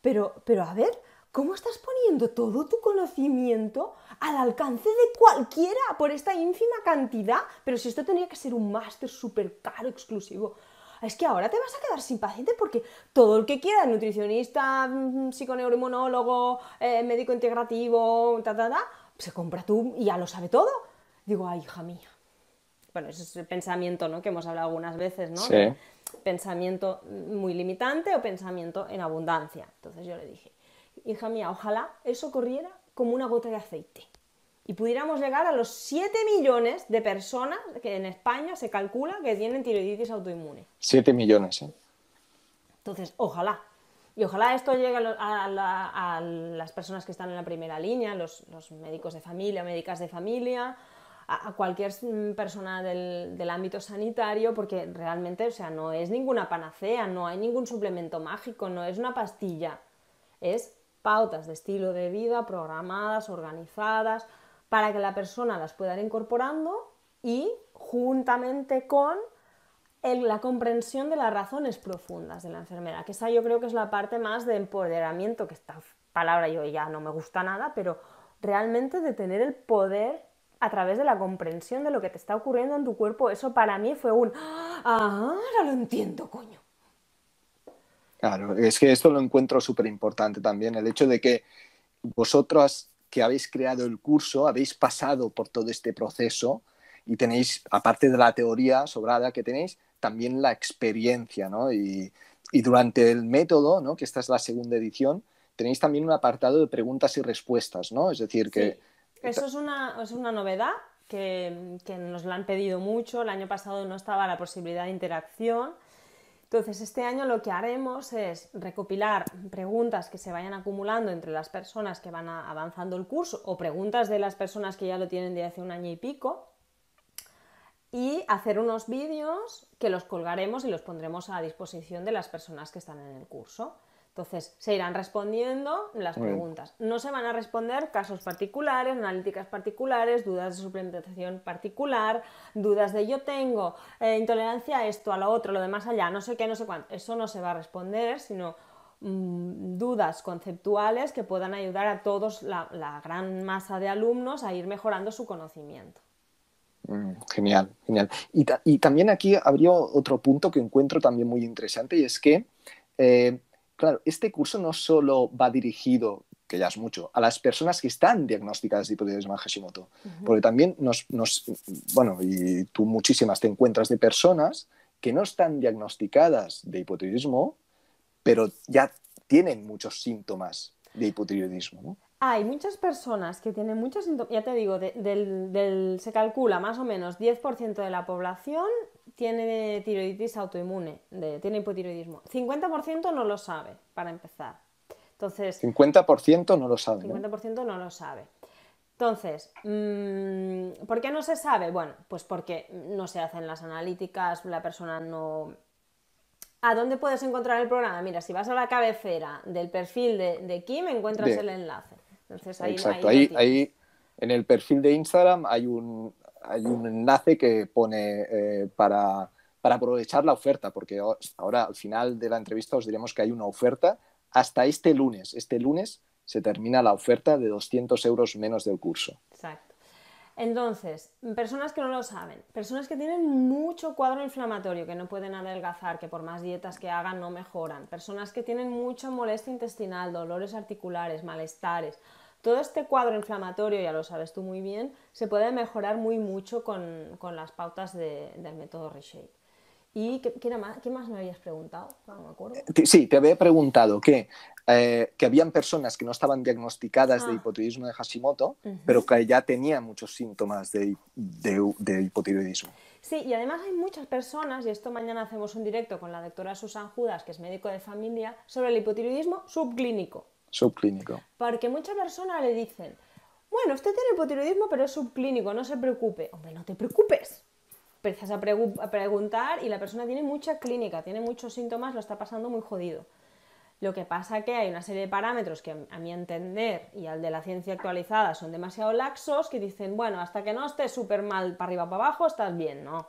Pero, pero a ver, ¿cómo estás poniendo todo tu conocimiento al alcance de cualquiera por esta ínfima cantidad? Pero si esto tenía que ser un máster súper caro, exclusivo. Es que ahora te vas a quedar sin paciente porque todo el que quiera, nutricionista, mm, psiconeuroinmunólogo, eh, médico integrativo, ta, se compra tú y ya lo sabe todo. Digo, ay, hija mía bueno, ese es el pensamiento ¿no? que hemos hablado algunas veces, ¿no? Pensamiento muy limitante o pensamiento en abundancia. Entonces yo le dije, hija mía, ojalá eso corriera como una gota de aceite y pudiéramos llegar a los 7 millones de personas que en España se calcula que tienen tiroiditis autoinmune. 7 millones, ¿eh? Entonces, ojalá. Y ojalá esto llegue a, las personas que están en la primera línea, los, los médicos de familia, médicas de familia, a, cualquier mm, persona del, ámbito sanitario porque realmente, o sea, no es ninguna panacea, no hay ningún suplemento mágico, no es una pastilla, es pautas de estilo de vida programadas, organizadas, para que la persona las pueda ir incorporando y juntamente con la comprensión de las razones profundas de la enfermera, que esa yo creo que es la parte más de empoderamiento, que esta palabra yo ya no me gusta nada, pero realmente de tener el poder a través de la comprensión de lo que te está ocurriendo en tu cuerpo. Eso para mí fue un, ah, ahora lo entiendo, coño. Claro, es que esto lo encuentro súper importante también, el hecho de que vosotras que habéis creado el curso, habéis pasado por todo este proceso y tenéis, aparte de la teoría sobrada que tenéis, también la experiencia, ¿no? Y, durante el método, ¿no? Que esta es la segunda edición, tenéis también un apartado de preguntas y respuestas, ¿no? Es decir, que... Eso es una, novedad que, nos la han pedido mucho. El año pasado no estaba la posibilidad de interacción. Entonces, este año lo que haremos es recopilar preguntas que se vayan acumulando entre las personas que van avanzando el curso o preguntas de las personas que ya lo tienen de hace un año y pico y hacer unos vídeos que los colgaremos y los pondremos a disposición de las personas que están en el curso. Entonces, se irán respondiendo las preguntas. No se van a responder casos particulares, analíticas particulares, dudas de suplementación particular, dudas de yo tengo eh, intolerancia a esto, a lo otro, lo demás allá, no sé qué, no sé cuánto. Eso no se va a responder, sino mm, dudas conceptuales que puedan ayudar a todos la, gran masa de alumnos a ir mejorando su conocimiento. Mm, genial, genial. Y, también aquí habría otro punto que encuentro también muy interesante y es que eh, Claro, este curso no solo va dirigido, que ya es mucho, a las personas que están diagnosticadas de hipotiroidismo Hashimoto, porque también nos, bueno, y tú muchísimas te encuentras de personas que no están diagnosticadas de hipotiroidismo, pero ya tienen muchos síntomas de hipotiroidismo. Hay muchas personas que tienen muchos síntomas, ya te digo, del, se calcula más o menos 10% de la población tiene tiroiditis autoinmune, tiene hipotiroidismo. 50% no lo sabe, para empezar. Entonces, 50% no lo sabe. 50% ¿no? lo sabe. Entonces, mm, ¿por qué no se sabe? Bueno, pues porque no se hacen las analíticas, la persona no... ¿A dónde puedes encontrar el programa? Mira, si vas a la cabecera del perfil de, Kim, encuentras el enlace. Entonces, Exacto, ahí, en el perfil de Instagram hay un, hay un enlace que pone eh, para, para, aprovechar la oferta, porque ahora al final de la entrevista os diremos que hay una oferta hasta este lunes. Este lunes se termina la oferta de 200 euros menos del curso. Exacto. Entonces, personas que no lo saben, personas que tienen mucho cuadro inflamatorio, que no pueden adelgazar, que por más dietas que hagan no mejoran, personas que tienen mucha molestia intestinal, dolores articulares, malestares, todo este cuadro inflamatorio, ya lo sabes tú muy bien, se puede mejorar muy mucho con, con las pautas del método Reshape. ¿Y qué, más, qué, más, me habías preguntado? No me acuerdo. Eh, sí, te había preguntado que, eh, que habían personas que no estaban diagnosticadas de ah. hipotiroidismo de Hashimoto, pero que ya tenían muchos síntomas de, de, de, hipotiroidismo. Sí, y además hay muchas personas, y esto mañana hacemos un directo con la doctora Susan Judas, que es médico de familia, sobre el hipotiroidismo subclínico subclínico. Porque muchas personas le dicen, bueno, usted tiene hipotiroidismo, pero es subclínico, no se preocupe. Hombre, no te preocupes. Empiezas a, preguntar y la persona tiene mucha clínica, tiene muchos síntomas, lo está pasando muy jodido. Lo que pasa que hay una serie de parámetros que a mi entender y al de la ciencia actualizada son demasiado laxos que dicen, bueno, hasta que no estés súper mal para arriba o para abajo, estás bien, ¿no?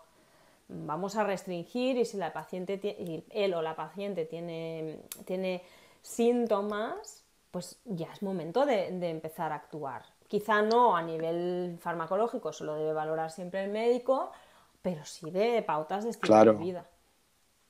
Vamos a restringir y si la paciente él o la paciente tiene, tiene síntomas, pues ya es momento de, empezar a actuar. Quizá no a nivel farmacológico, eso lo debe valorar siempre el médico, pero sí de pautas de estilo de vida.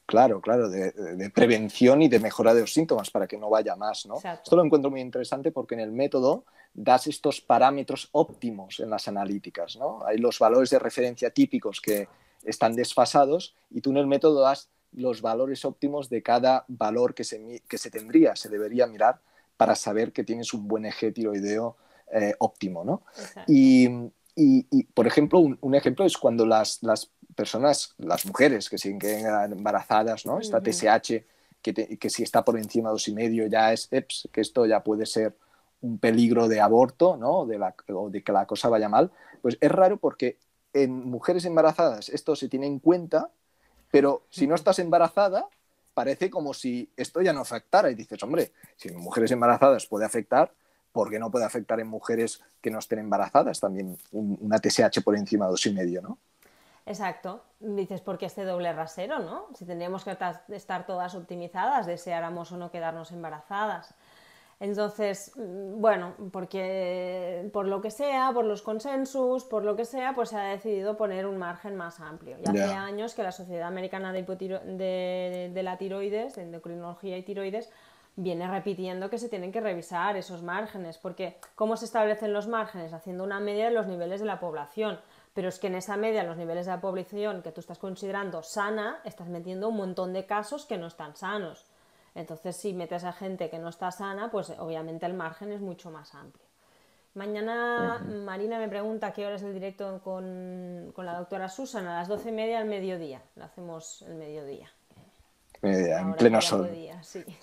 Claro, claro, de, prevención y de mejora de los síntomas para que no vaya más, ¿no? Esto lo encuentro muy interesante porque en el método das estos parámetros óptimos en las analíticas, ¿no? Hay los valores de referencia típicos que están desfasados y tú en el método das los valores óptimos de cada valor que se tendría, se debería mirar para saber que tienes un buen eje tiroideo eh, óptimo, ¿no? Y, por ejemplo, un, ejemplo es cuando las, personas, las mujeres que siguen quedan embarazadas, ¿no? Esta TSH, que, si está por encima de dos y medio ya es que esto ya puede ser un peligro de aborto, ¿no? De la, o de que la cosa vaya mal. Pues es raro porque en mujeres embarazadas esto se tiene en cuenta, pero si no estás embarazada, parece como si esto ya no afectara. Y dices, hombre, si en mujeres embarazadas puede afectar, ¿por qué no puede afectar en mujeres que no estén embarazadas también una TSH por encima de dos y medio, no? Exacto. Dices, porque este doble rasero, ¿no? Si tendríamos que estar todas optimizadas, deseáramos o no quedarnos embarazadas. Entonces, mm, bueno, porque por lo que sea, por los consensos, por lo que sea, pues se ha decidido poner un margen más amplio. Y hace años que la Sociedad Americana de, la Tiroides, de Endocrinología y Tiroides, viene repitiendo que se tienen que revisar esos márgenes, porque ¿cómo se establecen los márgenes? Haciendo una media de los niveles de la población. Pero es que en esa media, los niveles de la población que tú estás considerando sana, estás metiendo un montón de casos que no están sanos. Entonces, si metes a gente que no está sana, pues eh, obviamente el margen es mucho más amplio. Mañana Marina me pregunta qué hora es el directo con, la doctora Susan, a las doce y media al mediodía. Lo hacemos el mediodía. en pleno sol.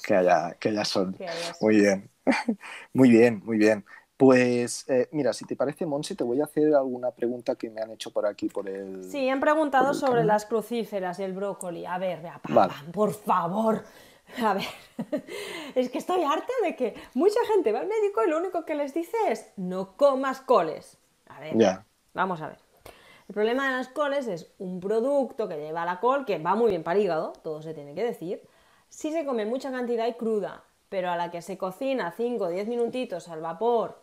Que haya, sol. Muy bien. muy bien, muy bien. Pues eh, mira, si te parece, Monse, te voy a hacer alguna pregunta que me han hecho por aquí, por el... Sí, han preguntado sobre las crucíferas y el brócoli. A ver, vea, por favor, A ver, es que estoy harta de que mucha gente va al médico y lo único que les dice es no comas coles. A ver, vamos a ver. El problema de las coles es un producto que lleva la col, que va muy bien para el hígado, todo se tiene que decir, si se come mucha cantidad y cruda, pero a la que se cocina 5 o 10 minutitos al vapor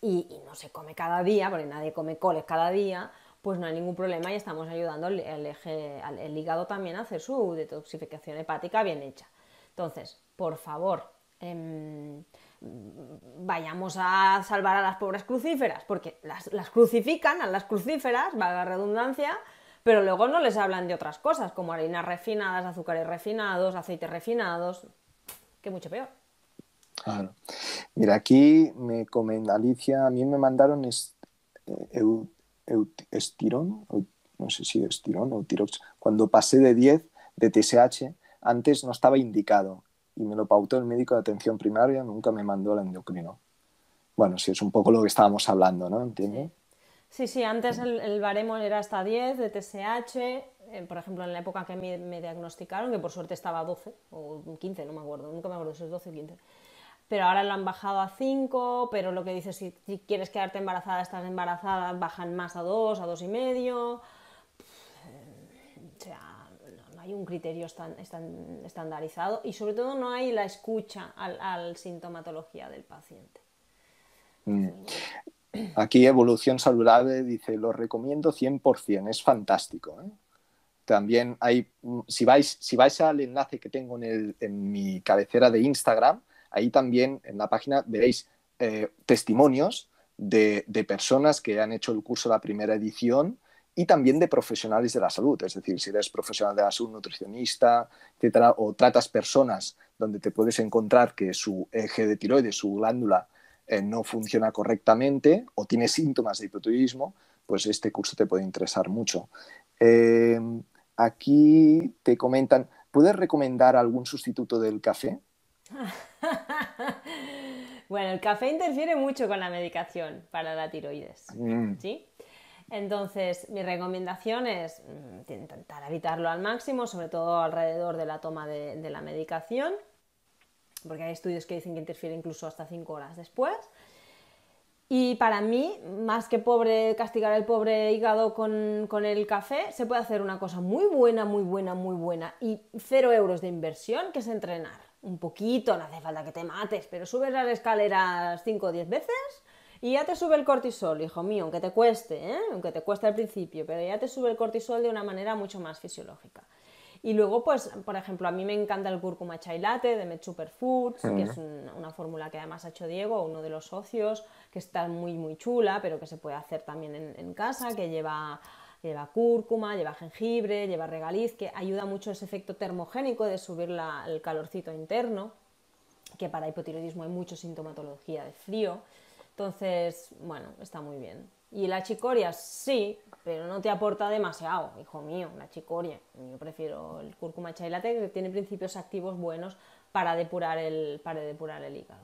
y, y, no se come cada día, porque nadie come coles cada día, pues no hay ningún problema y estamos ayudando al, eje, el hígado también a hacer su detoxificación hepática bien hecha. Entonces, por favor, em, vayamos a salvar a las pobres crucíferas, porque las, crucifican a las crucíferas, valga la redundancia, pero luego no les hablan de otras cosas, como harinas refinadas, azúcares refinados, aceites refinados, que mucho peor. Claro. Mira, aquí me comenta Alicia, a mí me mandaron eh, Estirón, no sé si Estirón o Tirox, cuando pasé de 10 de TSH, antes no estaba indicado y me lo pautó el médico de atención primaria, nunca me mandó al endocrino. Bueno, si es un poco lo que estábamos hablando, ¿no? entiendo Sí, sí, antes el, baremo era hasta 10 de TSH, eh, por ejemplo, en la época que me, me, diagnosticaron, que por suerte estaba 12 o 15, no me acuerdo, nunca me acuerdo si es 12 o 15 pero ahora lo han bajado a 5, pero lo que dices, si, quieres quedarte embarazada, estás embarazada, bajan más a 2, a 2,5. y medio. Eh, o sea, no, hay un criterio estandarizado y sobre todo no hay la escucha al, al sintomatología del paciente. Mm. Aquí Evolución Saludable dice, lo recomiendo 100%, es fantástico. ¿eh? También hay, mm, si vais, si vais al enlace que tengo en, el, en mi cabecera de Instagram, Ahí también en la página veréis eh, testimonios de, personas que han hecho el curso de la primera edición y también de profesionales de la salud. Es decir, si eres profesional de la salud, nutricionista, etcétera, o tratas personas donde te puedes encontrar que su eje de tiroides, su glándula, eh, no funciona correctamente o tiene síntomas de hipotiroidismo, pues este curso te puede interesar mucho. Eh, aquí te comentan, ¿puedes recomendar algún sustituto del café? bueno, el café interfiere mucho con la medicación para la tiroides. Mm. Entonces, mi recomendación es mm, intentar evitarlo al máximo, sobre todo alrededor de la toma de, la medicación, porque hay estudios que dicen que interfiere incluso hasta 5 horas después. Y para mí, más que pobre, castigar el pobre hígado con, con, el café, se puede hacer una cosa muy buena, muy buena, muy buena y cero euros de inversión, que es entrenar un poquito, no hace falta que te mates, pero subes las escaleras 5 o 10 veces y ya te sube el cortisol, hijo mío, aunque te cueste, ¿eh? aunque te cueste al principio, pero ya te sube el cortisol de una manera mucho más fisiológica. Y luego, pues, por ejemplo, a mí me encanta el cúrcuma chai latte de Med Superfoods, que es una fórmula que además ha hecho Diego, uno de los socios, que está muy, muy chula, pero que se puede hacer también en casa, que lleva lleva cúrcuma, lleva jengibre, lleva regaliz, que ayuda mucho ese efecto termogénico de subir el calorcito interno, que para hipotiroidismo hay mucha sintomatología de frío. Entonces, bueno, está muy bien. Y la chicoria sí, pero no te aporta demasiado, hijo mío, la chicoria. Yo prefiero el cúrcuma chai latte que tiene principios activos buenos para depurar el, para depurar el hígado.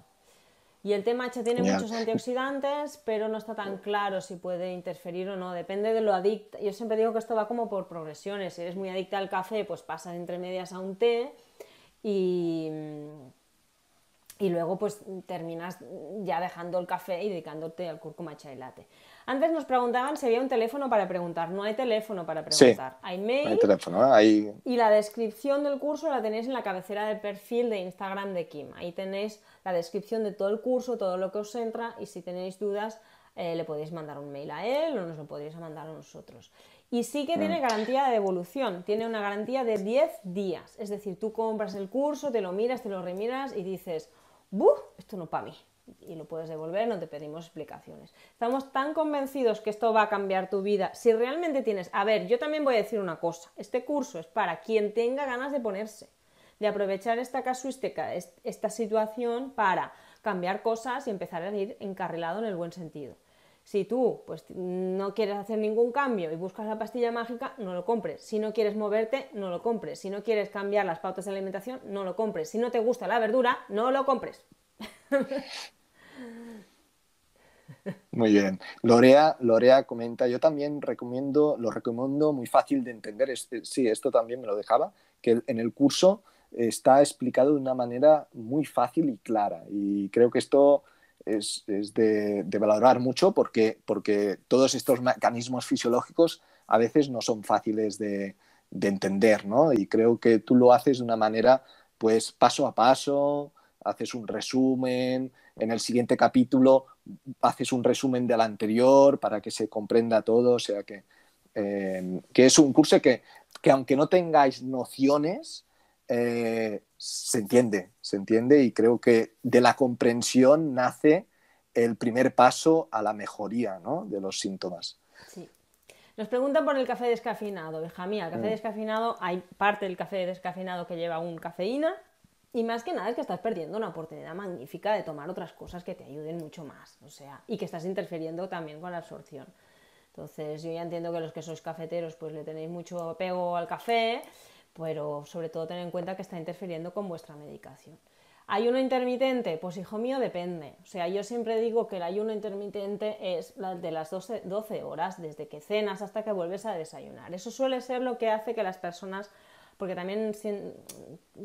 Y el TMH tiene muchos antioxidantes, pero no está tan claro si puede interferir o no. Depende de lo adicta. Yo siempre digo que esto va como por progresiones. Si eres muy adicta al café, pues pasas entre medias a un té y, luego pues terminas ya dejando el café y dedicándote al cúrcuma y late. Antes nos preguntaban si había un teléfono para preguntar. No hay teléfono para preguntar. hay mail. Y la descripción del curso la tenéis en la cabecera del perfil de Instagram de Kim. Ahí tenéis la descripción de todo el curso, todo lo que os entra y si tenéis dudas eh, le podéis mandar un mail a él o nos lo podéis mandar a nosotros. Y sí que tiene mm. garantía de devolución, tiene una garantía de 10 días. Es decir, tú compras el curso, te lo miras, te lo remiras y dices, ¡buf! Esto no para mí y lo puedes devolver, no te pedimos explicaciones. Estamos tan convencidos que esto va a cambiar tu vida. Si realmente tienes, a ver, yo también voy a decir una cosa, este curso es para quien tenga ganas de ponerse, de aprovechar esta casuística, esta situación para cambiar cosas y empezar a ir encarrilado en el buen sentido. Si tú pues, no quieres hacer ningún cambio y buscas la pastilla mágica, no lo compres. Si no quieres moverte, no lo compres. Si no quieres cambiar las pautas de alimentación, no lo compres. Si no te gusta la verdura, no lo compres. Muy bien. Lorea, Lorea comenta, yo también recomiendo, lo recomiendo muy fácil de entender. Eh, sí, esto también me lo dejaba, que en el curso está explicado de una manera muy fácil y clara. Y creo que esto es, de, valorar mucho porque, porque todos estos mecanismos fisiológicos a veces no son fáciles de, de entender, ¿no? Y creo que tú lo haces de una manera, pues, paso a paso, haces un resumen, en el siguiente capítulo haces un resumen de la anterior para que se comprenda todo, o sea que, eh, que es un curso que, aunque no tengáis nociones, eh, se entiende, se entiende y creo que de la comprensión nace el primer paso a la mejoría ¿no? de los síntomas. Sí. Nos preguntan por el café descafeinado. Hija mía, el café mm. descafinado, hay parte del café descafeinado que lleva un cafeína y más que nada es que estás perdiendo una oportunidad magnífica de tomar otras cosas que te ayuden mucho más, o sea, y que estás interfiriendo también con la absorción. Entonces, yo ya entiendo que los que sois cafeteros pues le tenéis mucho apego al café, pero sobre todo ten en cuenta que está interfiriendo con vuestra medicación. ¿Ayuno intermitente? Pues hijo mío, depende. O sea, yo siempre digo que el ayuno intermitente es de las 12, 12 horas, desde que cenas hasta que vuelves a desayunar. Eso suele ser lo que hace que las personas porque también,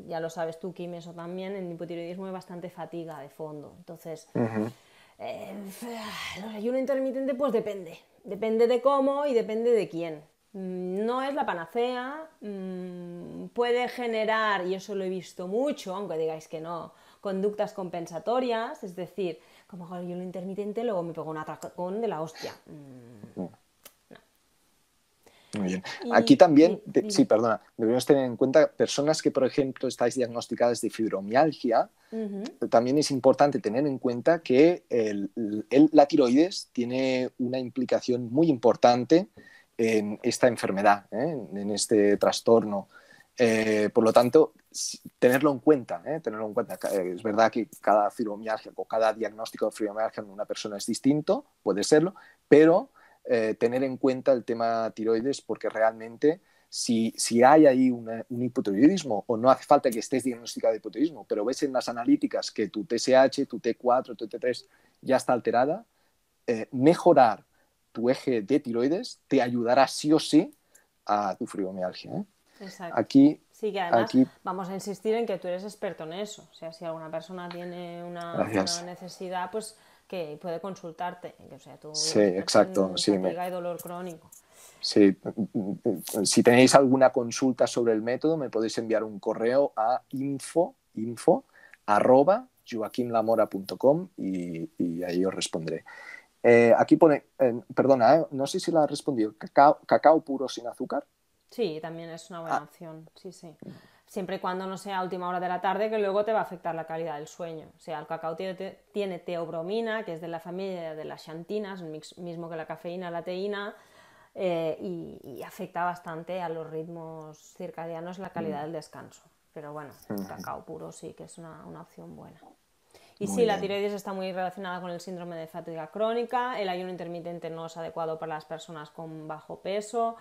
ya lo sabes tú, Kim, eso también, el hipotiroidismo es bastante fatiga de fondo. Entonces, eh, el ayuno intermitente pues depende, depende de cómo y depende de quién. Mm, no es la panacea, mm, puede generar, y eso lo he visto mucho, aunque digáis que no, conductas compensatorias, es decir, como el ayuno intermitente, luego me pego un atracón de la hostia. Mm bien. Aquí también, sí, perdona, debemos tener en cuenta personas que, por ejemplo, estáis diagnosticadas de fibromialgia. También es importante tener en cuenta que la tiroides tiene una implicación muy importante en esta enfermedad, ¿eh? en, este trastorno. Eh, por lo tanto, tenerlo en cuenta, ¿eh? tenerlo en cuenta. Es verdad que cada fibromialgia o cada diagnóstico de fibromialgia en una persona es distinto, puede serlo, pero eh, tener en cuenta el tema tiroides porque realmente si, si hay ahí un hipotiroidismo o no hace falta que estés diagnosticado de hipotiroidismo, pero ves en las analíticas que tu TSH, tu T4, tu T3 ya está alterada, eh, mejorar tu eje de tiroides te ayudará sí o sí a tu fibromialgia. ¿eh? Exacto. Aquí, aquí... vamos a insistir en que tú eres experto en eso. O sea, si alguna persona tiene una necesidad, pues que puede consultarte. Que, o sea, tu sí, dolor crónico. Si tenéis alguna consulta sobre el método, me podéis enviar un correo a info, info arroba joaquimlamora.com y, ahí os responderé. Eh, aquí pone, eh, perdona, eh, no sé si la ha respondido, cacao, puro sin azúcar. Sí, también es una buena ah. opción, sí, sí siempre y cuando no sea a última hora de la tarde, que luego te va a afectar la calidad del sueño. O sea, el cacao tiene teobromina, que es de la familia de las xantinas, mismo que la cafeína, la teína, eh, y, afecta bastante a los ritmos circadianos la calidad mm. del descanso. Pero bueno, mm. el cacao puro sí que es una, opción buena. Y sí, la tiroides está muy relacionada con el síndrome de fatiga crónica, el ayuno intermitente no es adecuado para las personas con bajo peso,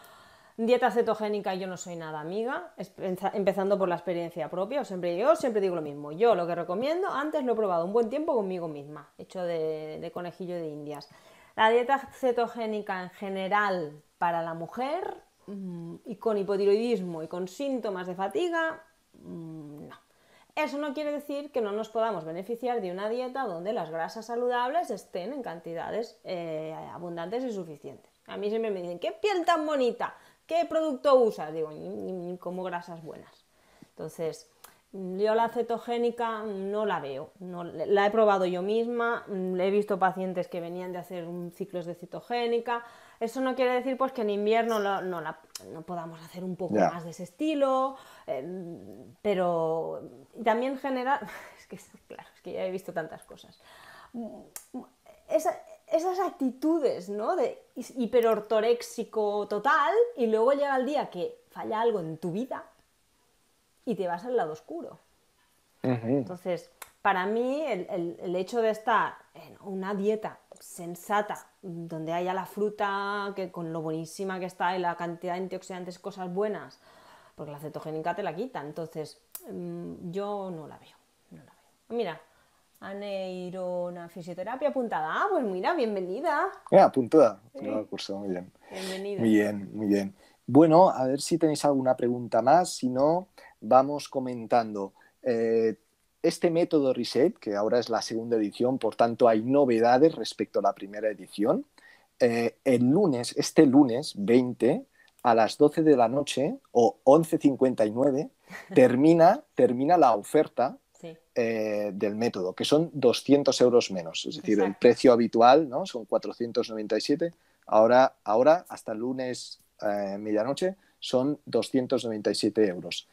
Dieta cetogénica yo no soy nada amiga, empezando por la experiencia propia, siempre yo siempre digo lo mismo, yo lo que recomiendo, antes lo he probado un buen tiempo conmigo misma, hecho de, conejillo de indias. La dieta cetogénica en general para la mujer mm, y con hipotiroidismo y con síntomas de fatiga, mm, no. Eso no quiere decir que no nos podamos beneficiar de una dieta donde las grasas saludables estén en cantidades eh, abundantes y suficientes. A mí siempre me dicen, qué piel tan bonita. ¿qué producto usa Digo, como grasas buenas. Entonces, yo la cetogénica no la veo, no, la he probado yo misma, mm, he visto pacientes que venían de hacer ciclos de cetogénica. Eso no quiere decir pues, que en invierno no, no, la, podamos hacer un poco más de ese estilo, eh, pero también genera, es que claro, es que ya he visto tantas cosas. Mm, mm, esa, esas actitudes, ¿no? De hiperortoréxico total y luego llega el día que falla algo en tu vida y te vas al lado oscuro. Entonces, para mí el, hecho de estar en una dieta sensata, donde haya la fruta, que con lo buenísima que está y la cantidad de antioxidantes, cosas buenas, porque la cetogénica te la quita, entonces mm, yo no la veo. No la veo. Mira, a Neirona Fisioterapia apuntada. Ah, pues mira, bienvenida. Eh, apuntada. curso, muy bien. Bienvenida. Muy bien, muy bien. Bueno, a ver si tenéis alguna pregunta más. Si no, vamos comentando. Eh, este método Reset, que ahora es la segunda edición, por tanto hay novedades respecto a la primera edición. Eh, el lunes, este lunes 20, a las 12 de la noche o 11.59, termina, termina la oferta eh, del método, que son 200 euros menos. Es decir, el precio habitual ¿no? son 497. Ahora, ahora hasta el lunes eh, medianoche, son 297 euros.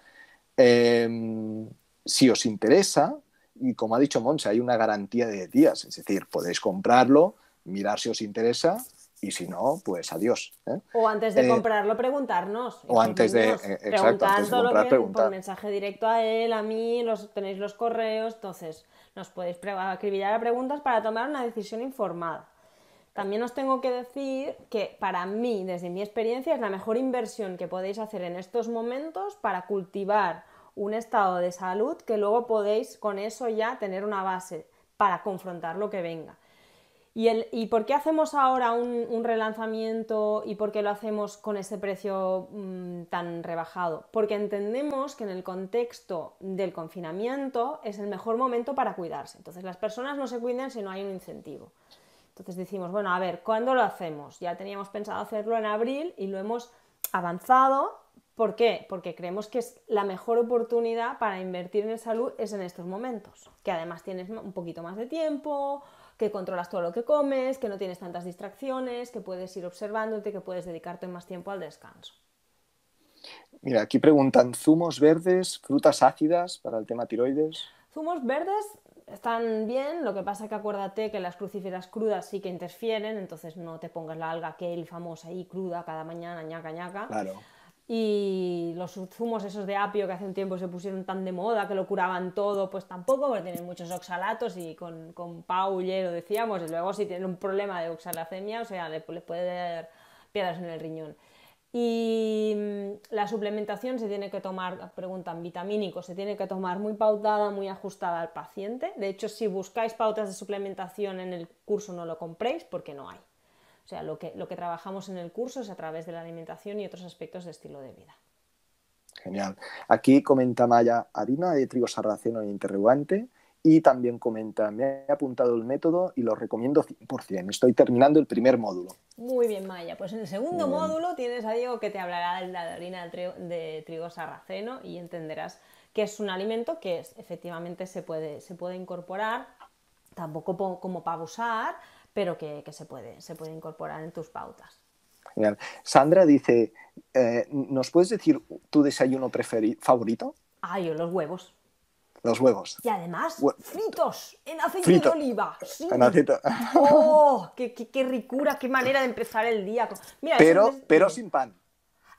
Em, si os interesa, y como ha dicho Monse, hay una garantía de días, es decir, podéis comprarlo, mirar si os interesa y si no, pues adiós. ¿eh? O antes de eh, comprarlo, preguntarnos. O antes de, eh, exacto, que, Por mensaje directo a él, a mí, los, tenéis los correos, entonces nos podéis escribir a preguntas para tomar una decisión informada. También os tengo que decir que para mí, desde mi experiencia, es la mejor inversión que podéis hacer en estos momentos para cultivar un estado de salud que luego podéis con eso ya tener una base para confrontar lo que venga. ¿Y, por qué hacemos ahora un, relanzamiento y por qué lo hacemos con ese precio mm, tan rebajado? Porque entendemos que en el contexto del confinamiento es el mejor momento para cuidarse. Entonces las personas no se cuidan si no hay un incentivo. Entonces decimos, bueno, a ver, ¿cuándo lo hacemos? Ya teníamos pensado hacerlo en abril y lo hemos avanzado. ¿Por qué? Porque creemos que es la mejor oportunidad para invertir en salud es en estos momentos, que además tienes un poquito más de tiempo, que controlas todo lo que comes, que no tienes tantas distracciones, que puedes ir observándote, que puedes dedicarte más tiempo al descanso. Mira, aquí preguntan, ¿zumos verdes, frutas ácidas para el tema tiroides? Zumos verdes están bien, lo que pasa es que acuérdate que las crucíferas crudas sí que interfieren, entonces no te pongas la alga kale famosa ahí cruda cada mañana, ñaca, ñaca. Claro y los zumos esos de apio que hace un tiempo se pusieron tan de moda, que lo curaban todo, pues tampoco, porque tienen muchos oxalatos y con, con y lo decíamos, y luego si tienen un problema de oxalacemia, o sea, le puede dar piedras en el riñón. Y mm, la suplementación se tiene que tomar, preguntan, vitamínico, se tiene que tomar muy pautada, muy ajustada al paciente. De hecho, si buscáis pautas de suplementación en el curso, no lo compréis porque no hay. O sea, lo que, lo que trabajamos en el curso es a través de la alimentación y otros aspectos de estilo de vida. Genial. Aquí comenta Maya harina de trigo sarraceno e interrogante y también comenta, me he apuntado el método y lo recomiendo 100%. Estoy terminando el primer módulo. Muy bien, Maya. Pues en el segundo módulo tienes a Diego que te hablará de la harina de trigo, sarraceno y entenderás que es un alimento que efectivamente se puede, se puede incorporar, tampoco como para abusar, pero que, se, puede, se puede incorporar en tus pautas. Sandra dice, eh, ¿nos puedes decir tu desayuno favorito? Ah, los huevos. Los huevos. Y además, fritos en aceite de oliva. En aceite. Oh, qué, qué, qué, ricura! ¡Qué manera de empezar el día! pero, pero sin pan.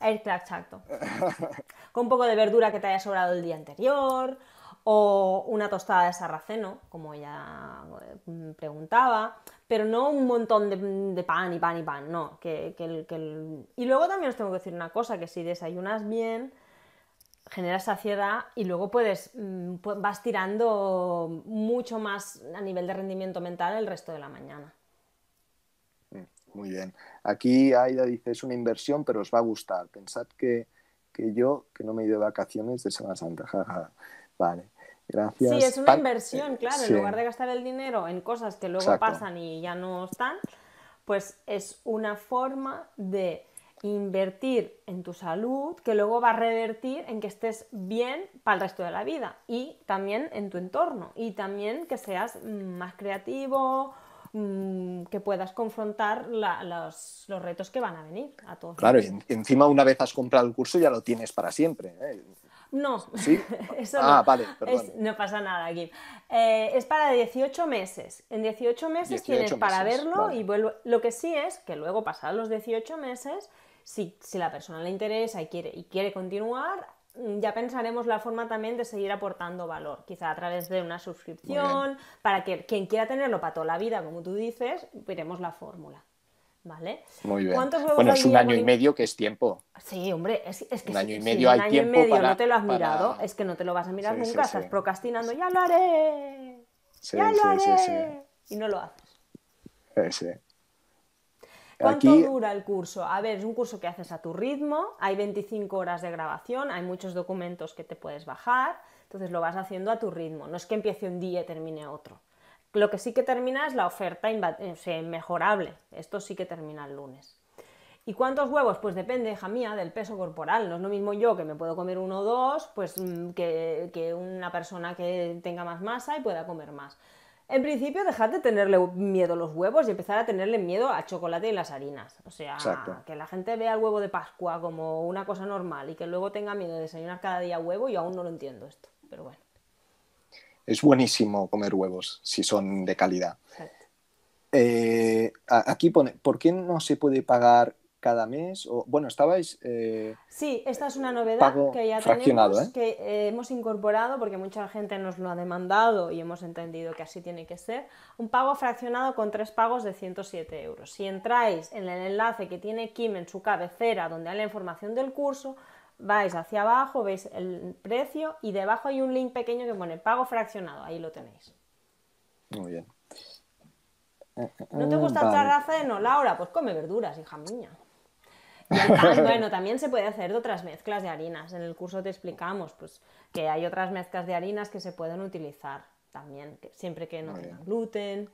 Eh, exacto. Con un poco de verdura que te haya sobrado el día anterior, o una tostada de sarraceno, como ella eh, preguntaba, pero no un montón de, pan y pan y pan, no. Y luego también os tengo que decir una cosa, que si desayunas bien, generas saciedad y luego puedes, mm, vas tirando mucho más a nivel de rendimiento mental el resto de la mañana. Muy bien. Aquí Aida dice, es una inversión, pero os va a gustar. Pensad que, yo, que no me he ido de vacaciones de Semana Santa, vale. Gracias. Sí, es una inversión, eh, claro. En lugar de gastar el dinero en cosas que luego pasan y ya no están, pues es una forma de invertir en tu salud que luego va a revertir en que estés bien para el resto de la vida y también en tu entorno y también que seas mm, más creativo, mm, que puedas confrontar los, los, retos que van a venir a todos. Claro, y encima una vez has comprado el curso ya lo tienes para siempre. ¿eh? No, eso ah, no. pasa nada aquí. Eh, es para 18 meses. En 18 meses tienes para verlo y vuelvo. Lo que sí es que luego, pasados los 18 meses, si, si la persona le interesa y quiere, y quiere continuar, mm, ya pensaremos la forma también de seguir aportando valor, quizá a través de una suscripción, para que quien quiera tenerlo para toda la vida, como tú dices, veremos la fórmula. ¿vale? bueno, es un año y medio que es tiempo. Sí, hombre, es, que un año y medio hay un año tiempo y medio no te lo has mirado, es que no te lo vas a mirar nunca, estás procrastinando, ya lo haré, ya lo haré, y no lo haces. Eh, ¿Cuánto dura el curso? A ver, es un curso que haces a tu ritmo, hay 25 horas de grabación, hay muchos documentos que te puedes bajar, entonces lo vas haciendo a tu ritmo, no es que empiece un día y termine otro. Lo que sí que termina es la oferta mejorable. Esto sí que termina el lunes. ¿Y cuántos huevos? Pues depende, hija mía, del peso corporal. No es lo mismo yo que me puedo comer uno o dos, pues mm, que, una persona que tenga más masa y pueda comer más. En principio, dejad de tenerle miedo a los huevos y empezar a tenerle miedo a chocolate y las harinas. O sea, que la gente vea el huevo de Pascua como una cosa normal y que luego tenga miedo de desayunar cada día huevo, y aún no lo entiendo esto, pero bueno es buenísimo comer huevos si son de calidad. Eh, aquí pone, ¿por qué no se puede pagar cada mes? O, bueno, estabais... Eh, sí, esta es una novedad que ya tenemos, ¿eh? que hemos incorporado, porque mucha gente nos lo ha demandado y hemos entendido que así tiene que ser, un pago fraccionado con tres pagos de 107 euros. Si entráis en el enlace que tiene Kim en su cabecera, donde hay la información del curso, vais hacia abajo, veis el precio y debajo hay un link pequeño que pone pago fraccionado, ahí lo tenéis. Muy bien. ¿No te gusta eh, vale. otra raza Laura? Pues come verduras, hija mía. Y bueno, también se puede hacer de otras mezclas de harinas. En el curso te explicamos pues, que hay otras mezclas de harinas que se pueden utilizar también, siempre que no tengan gluten.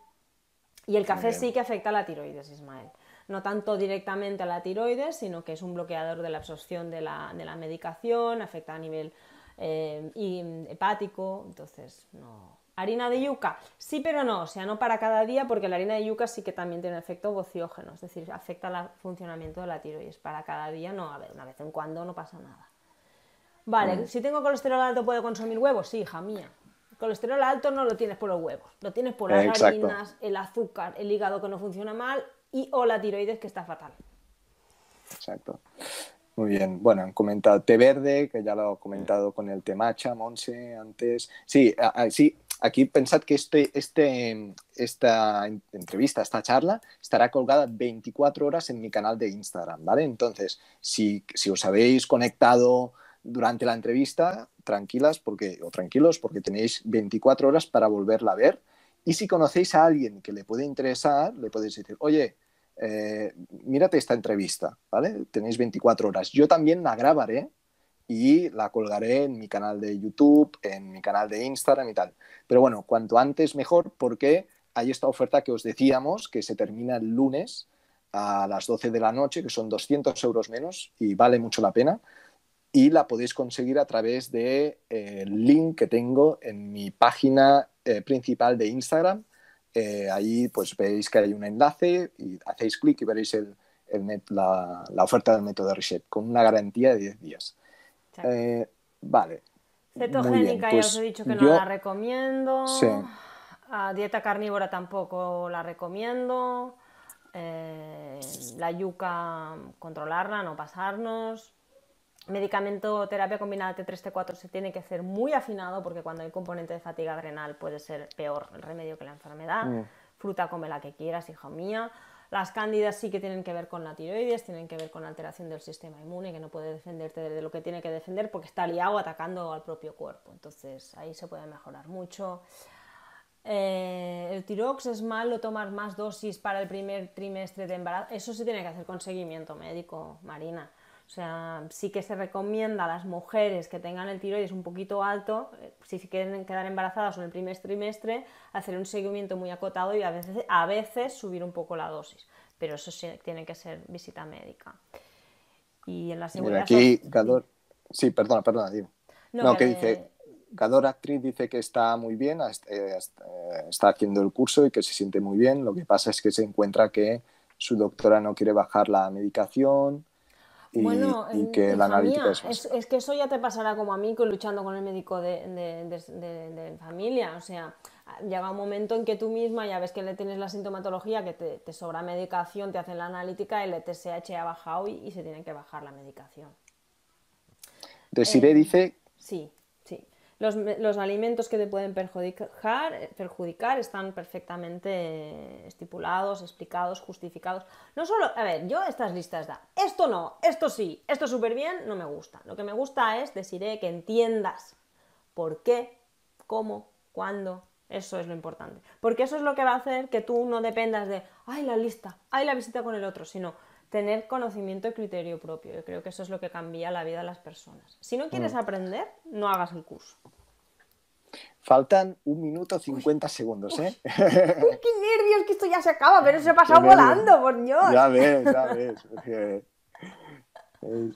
Y el café sí que afecta a la tiroides, Ismael no tanto directamente a la tiroides, sino que es un bloqueador de la absorción de la, de la medicación, afecta a nivel eh, mm, hepático, entonces no. Harina de yuca, sí pero no, o sea, no para cada día porque la harina de yuca sí que también tiene un efecto gociógeno es decir, afecta al funcionamiento de la tiroides. Para cada día no, a ver, una vez en cuando no pasa nada. Vale, si tengo colesterol alto puedo consumir huevos, sí, hija mía. colesterol alto no lo tienes por los huevos, lo tienes por las harinas, el azúcar, el hígado que no funciona mal y o la tiroides que está fatal. Exacto. Muy bien, bueno, han comentado té verde, que ya lo he comentado con el té matcha, Monse, antes. Sí, sí, aquí pensad que este, este, esta entrevista, esta charla, estará colgada 24 horas en mi canal de Instagram, ¿vale? Entonces, si, si os habéis conectado durante la entrevista, tranquilas porque, o tranquilos, porque tenéis 24 horas para volverla a ver y si conocéis a alguien que le puede interesar, le podéis decir, oye, eh, mírate esta entrevista, ¿vale? Tenéis 24 horas. Yo también la grabaré y la colgaré en mi canal de YouTube, en mi canal de Instagram y tal. Pero bueno, cuanto antes mejor porque hay esta oferta que os decíamos que se termina el lunes a las 12 de la noche, que son 200 euros menos y vale mucho la pena y la podéis conseguir a través del de, eh, link que tengo en mi página eh, principal de Instagram. Eh, ahí pues veis que hay un enlace y hacéis clic y veréis el, la, oferta del método de Reset con una garantía de 10 días. vale. Cetogénica ya pues os he dicho que no la recomiendo. A dieta carnívora tampoco la recomiendo. la yuca controlarla, no pasarnos medicamento terapia combinada T3-T4 se tiene que hacer muy afinado porque cuando hay componente de fatiga adrenal puede ser peor el remedio que la enfermedad. Mm. Fruta come la que quieras, hija mía. Las cándidas sí que tienen que ver con la tiroides, tienen que ver con la alteración del sistema inmune, que no puede defenderte de lo que tiene que defender porque está liado atacando al propio cuerpo. Entonces ahí se puede mejorar mucho. Eh, el tirox es malo tomar más dosis para el primer trimestre de embarazo. Eso se tiene que hacer con seguimiento médico, Marina. O sea, sí que se recomienda a las mujeres que tengan el tiroides un poquito alto, eh, si quieren quedar embarazadas en el primer trimestre, hacer un seguimiento muy acotado y a veces, a veces subir un poco la dosis. Pero eso sí, tiene que ser visita médica. Y en la segunda. aquí, Gador... Sí, perdona, perdona, digo. No, que dice. Gador Actriz dice que está muy bien, eh, eh, está haciendo el curso y que se siente muy bien. Lo que pasa es que se encuentra que su doctora no quiere bajar la medicación bueno, que es, que eso ya te pasará como a mí luchando con el médico de, familia. O sea, llega un momento en que tú misma ya ves que le tienes la sintomatología, que te, sobra medicación, te hacen la analítica, el e TSH ha bajado y, se tiene que bajar la medicación. Desiree eh, dice sí. Los, los, alimentos que te pueden perjudicar, eh, perjudicar están perfectamente eh, estipulados, explicados, justificados. No solo, a ver, yo estas listas da, esto no, esto sí, esto súper bien, no me gusta. Lo que me gusta es, deciré, eh, que entiendas por qué, cómo, cuándo, eso es lo importante. Porque eso es lo que va a hacer que tú no dependas de, ay, la lista, ay, la visita con el otro, sino, tener conocimiento y criterio propio. Yo creo que eso es lo que cambia la vida de las personas. Si no quieres mm. aprender, no hagas el curso. Faltan un minuto 50 segundos, ¿eh? ¡Qué nervios! Que esto ya se acaba, pero se ha pasado volando, por Dios. Ya ves, ya ves. Eh,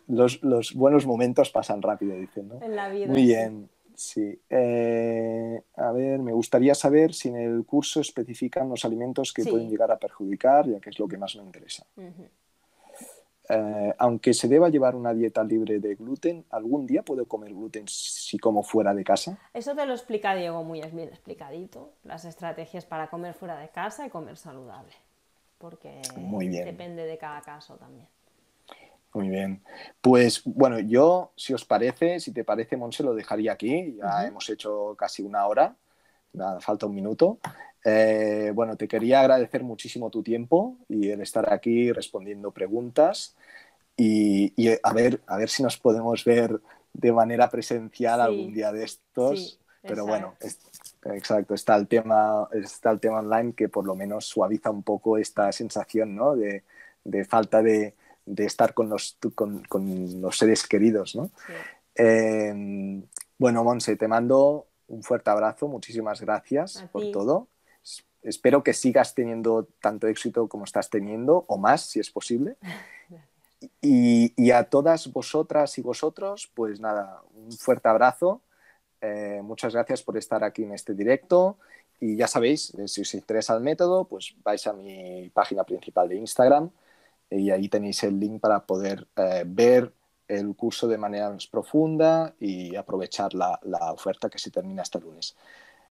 los, buenos momentos pasan rápido, dicen, ¿no? En la vida. Muy bien, sí. Eh, a ver, me gustaría saber si en el curso especifican los alimentos que pueden llegar a perjudicar, ya que es lo que más me interesa. Eh, aunque se deba llevar una dieta libre de gluten, ¿algún día puedo comer gluten si como fuera de casa? Eso te lo explica Diego muy bien explicadito, las estrategias para comer fuera de casa y comer saludable, porque depende de cada caso también. Muy bien. Pues bueno, yo, si os parece, si te parece, Monse, lo dejaría aquí. Ya hemos hecho casi una hora, falta un minuto. Eh, bueno, te quería agradecer muchísimo tu tiempo y el estar aquí respondiendo preguntas y, eh, a, ver, a ver si nos podemos ver de manera presencial algún día de estos. Pero bueno, exacto, está el, tema, está el tema online que por lo menos suaviza un poco esta sensación de, falta de, estar con los, con, los seres queridos. Eh, bueno, Monse, te mando un fuerte abrazo, muchísimas gracias por todo espero que sigas teniendo tanto éxito como estás teniendo, o más, si es posible. Y, a todas vosotras y vosotros, pues nada, un fuerte abrazo. Eh, muchas gracias por estar aquí en este directo. Y ya sabéis, eh, si os interesa el método, pues vais a mi página principal de Instagram y ahí tenéis el link para poder eh, ver el curso de manera más profunda y aprovechar la, la oferta que se termina este lunes.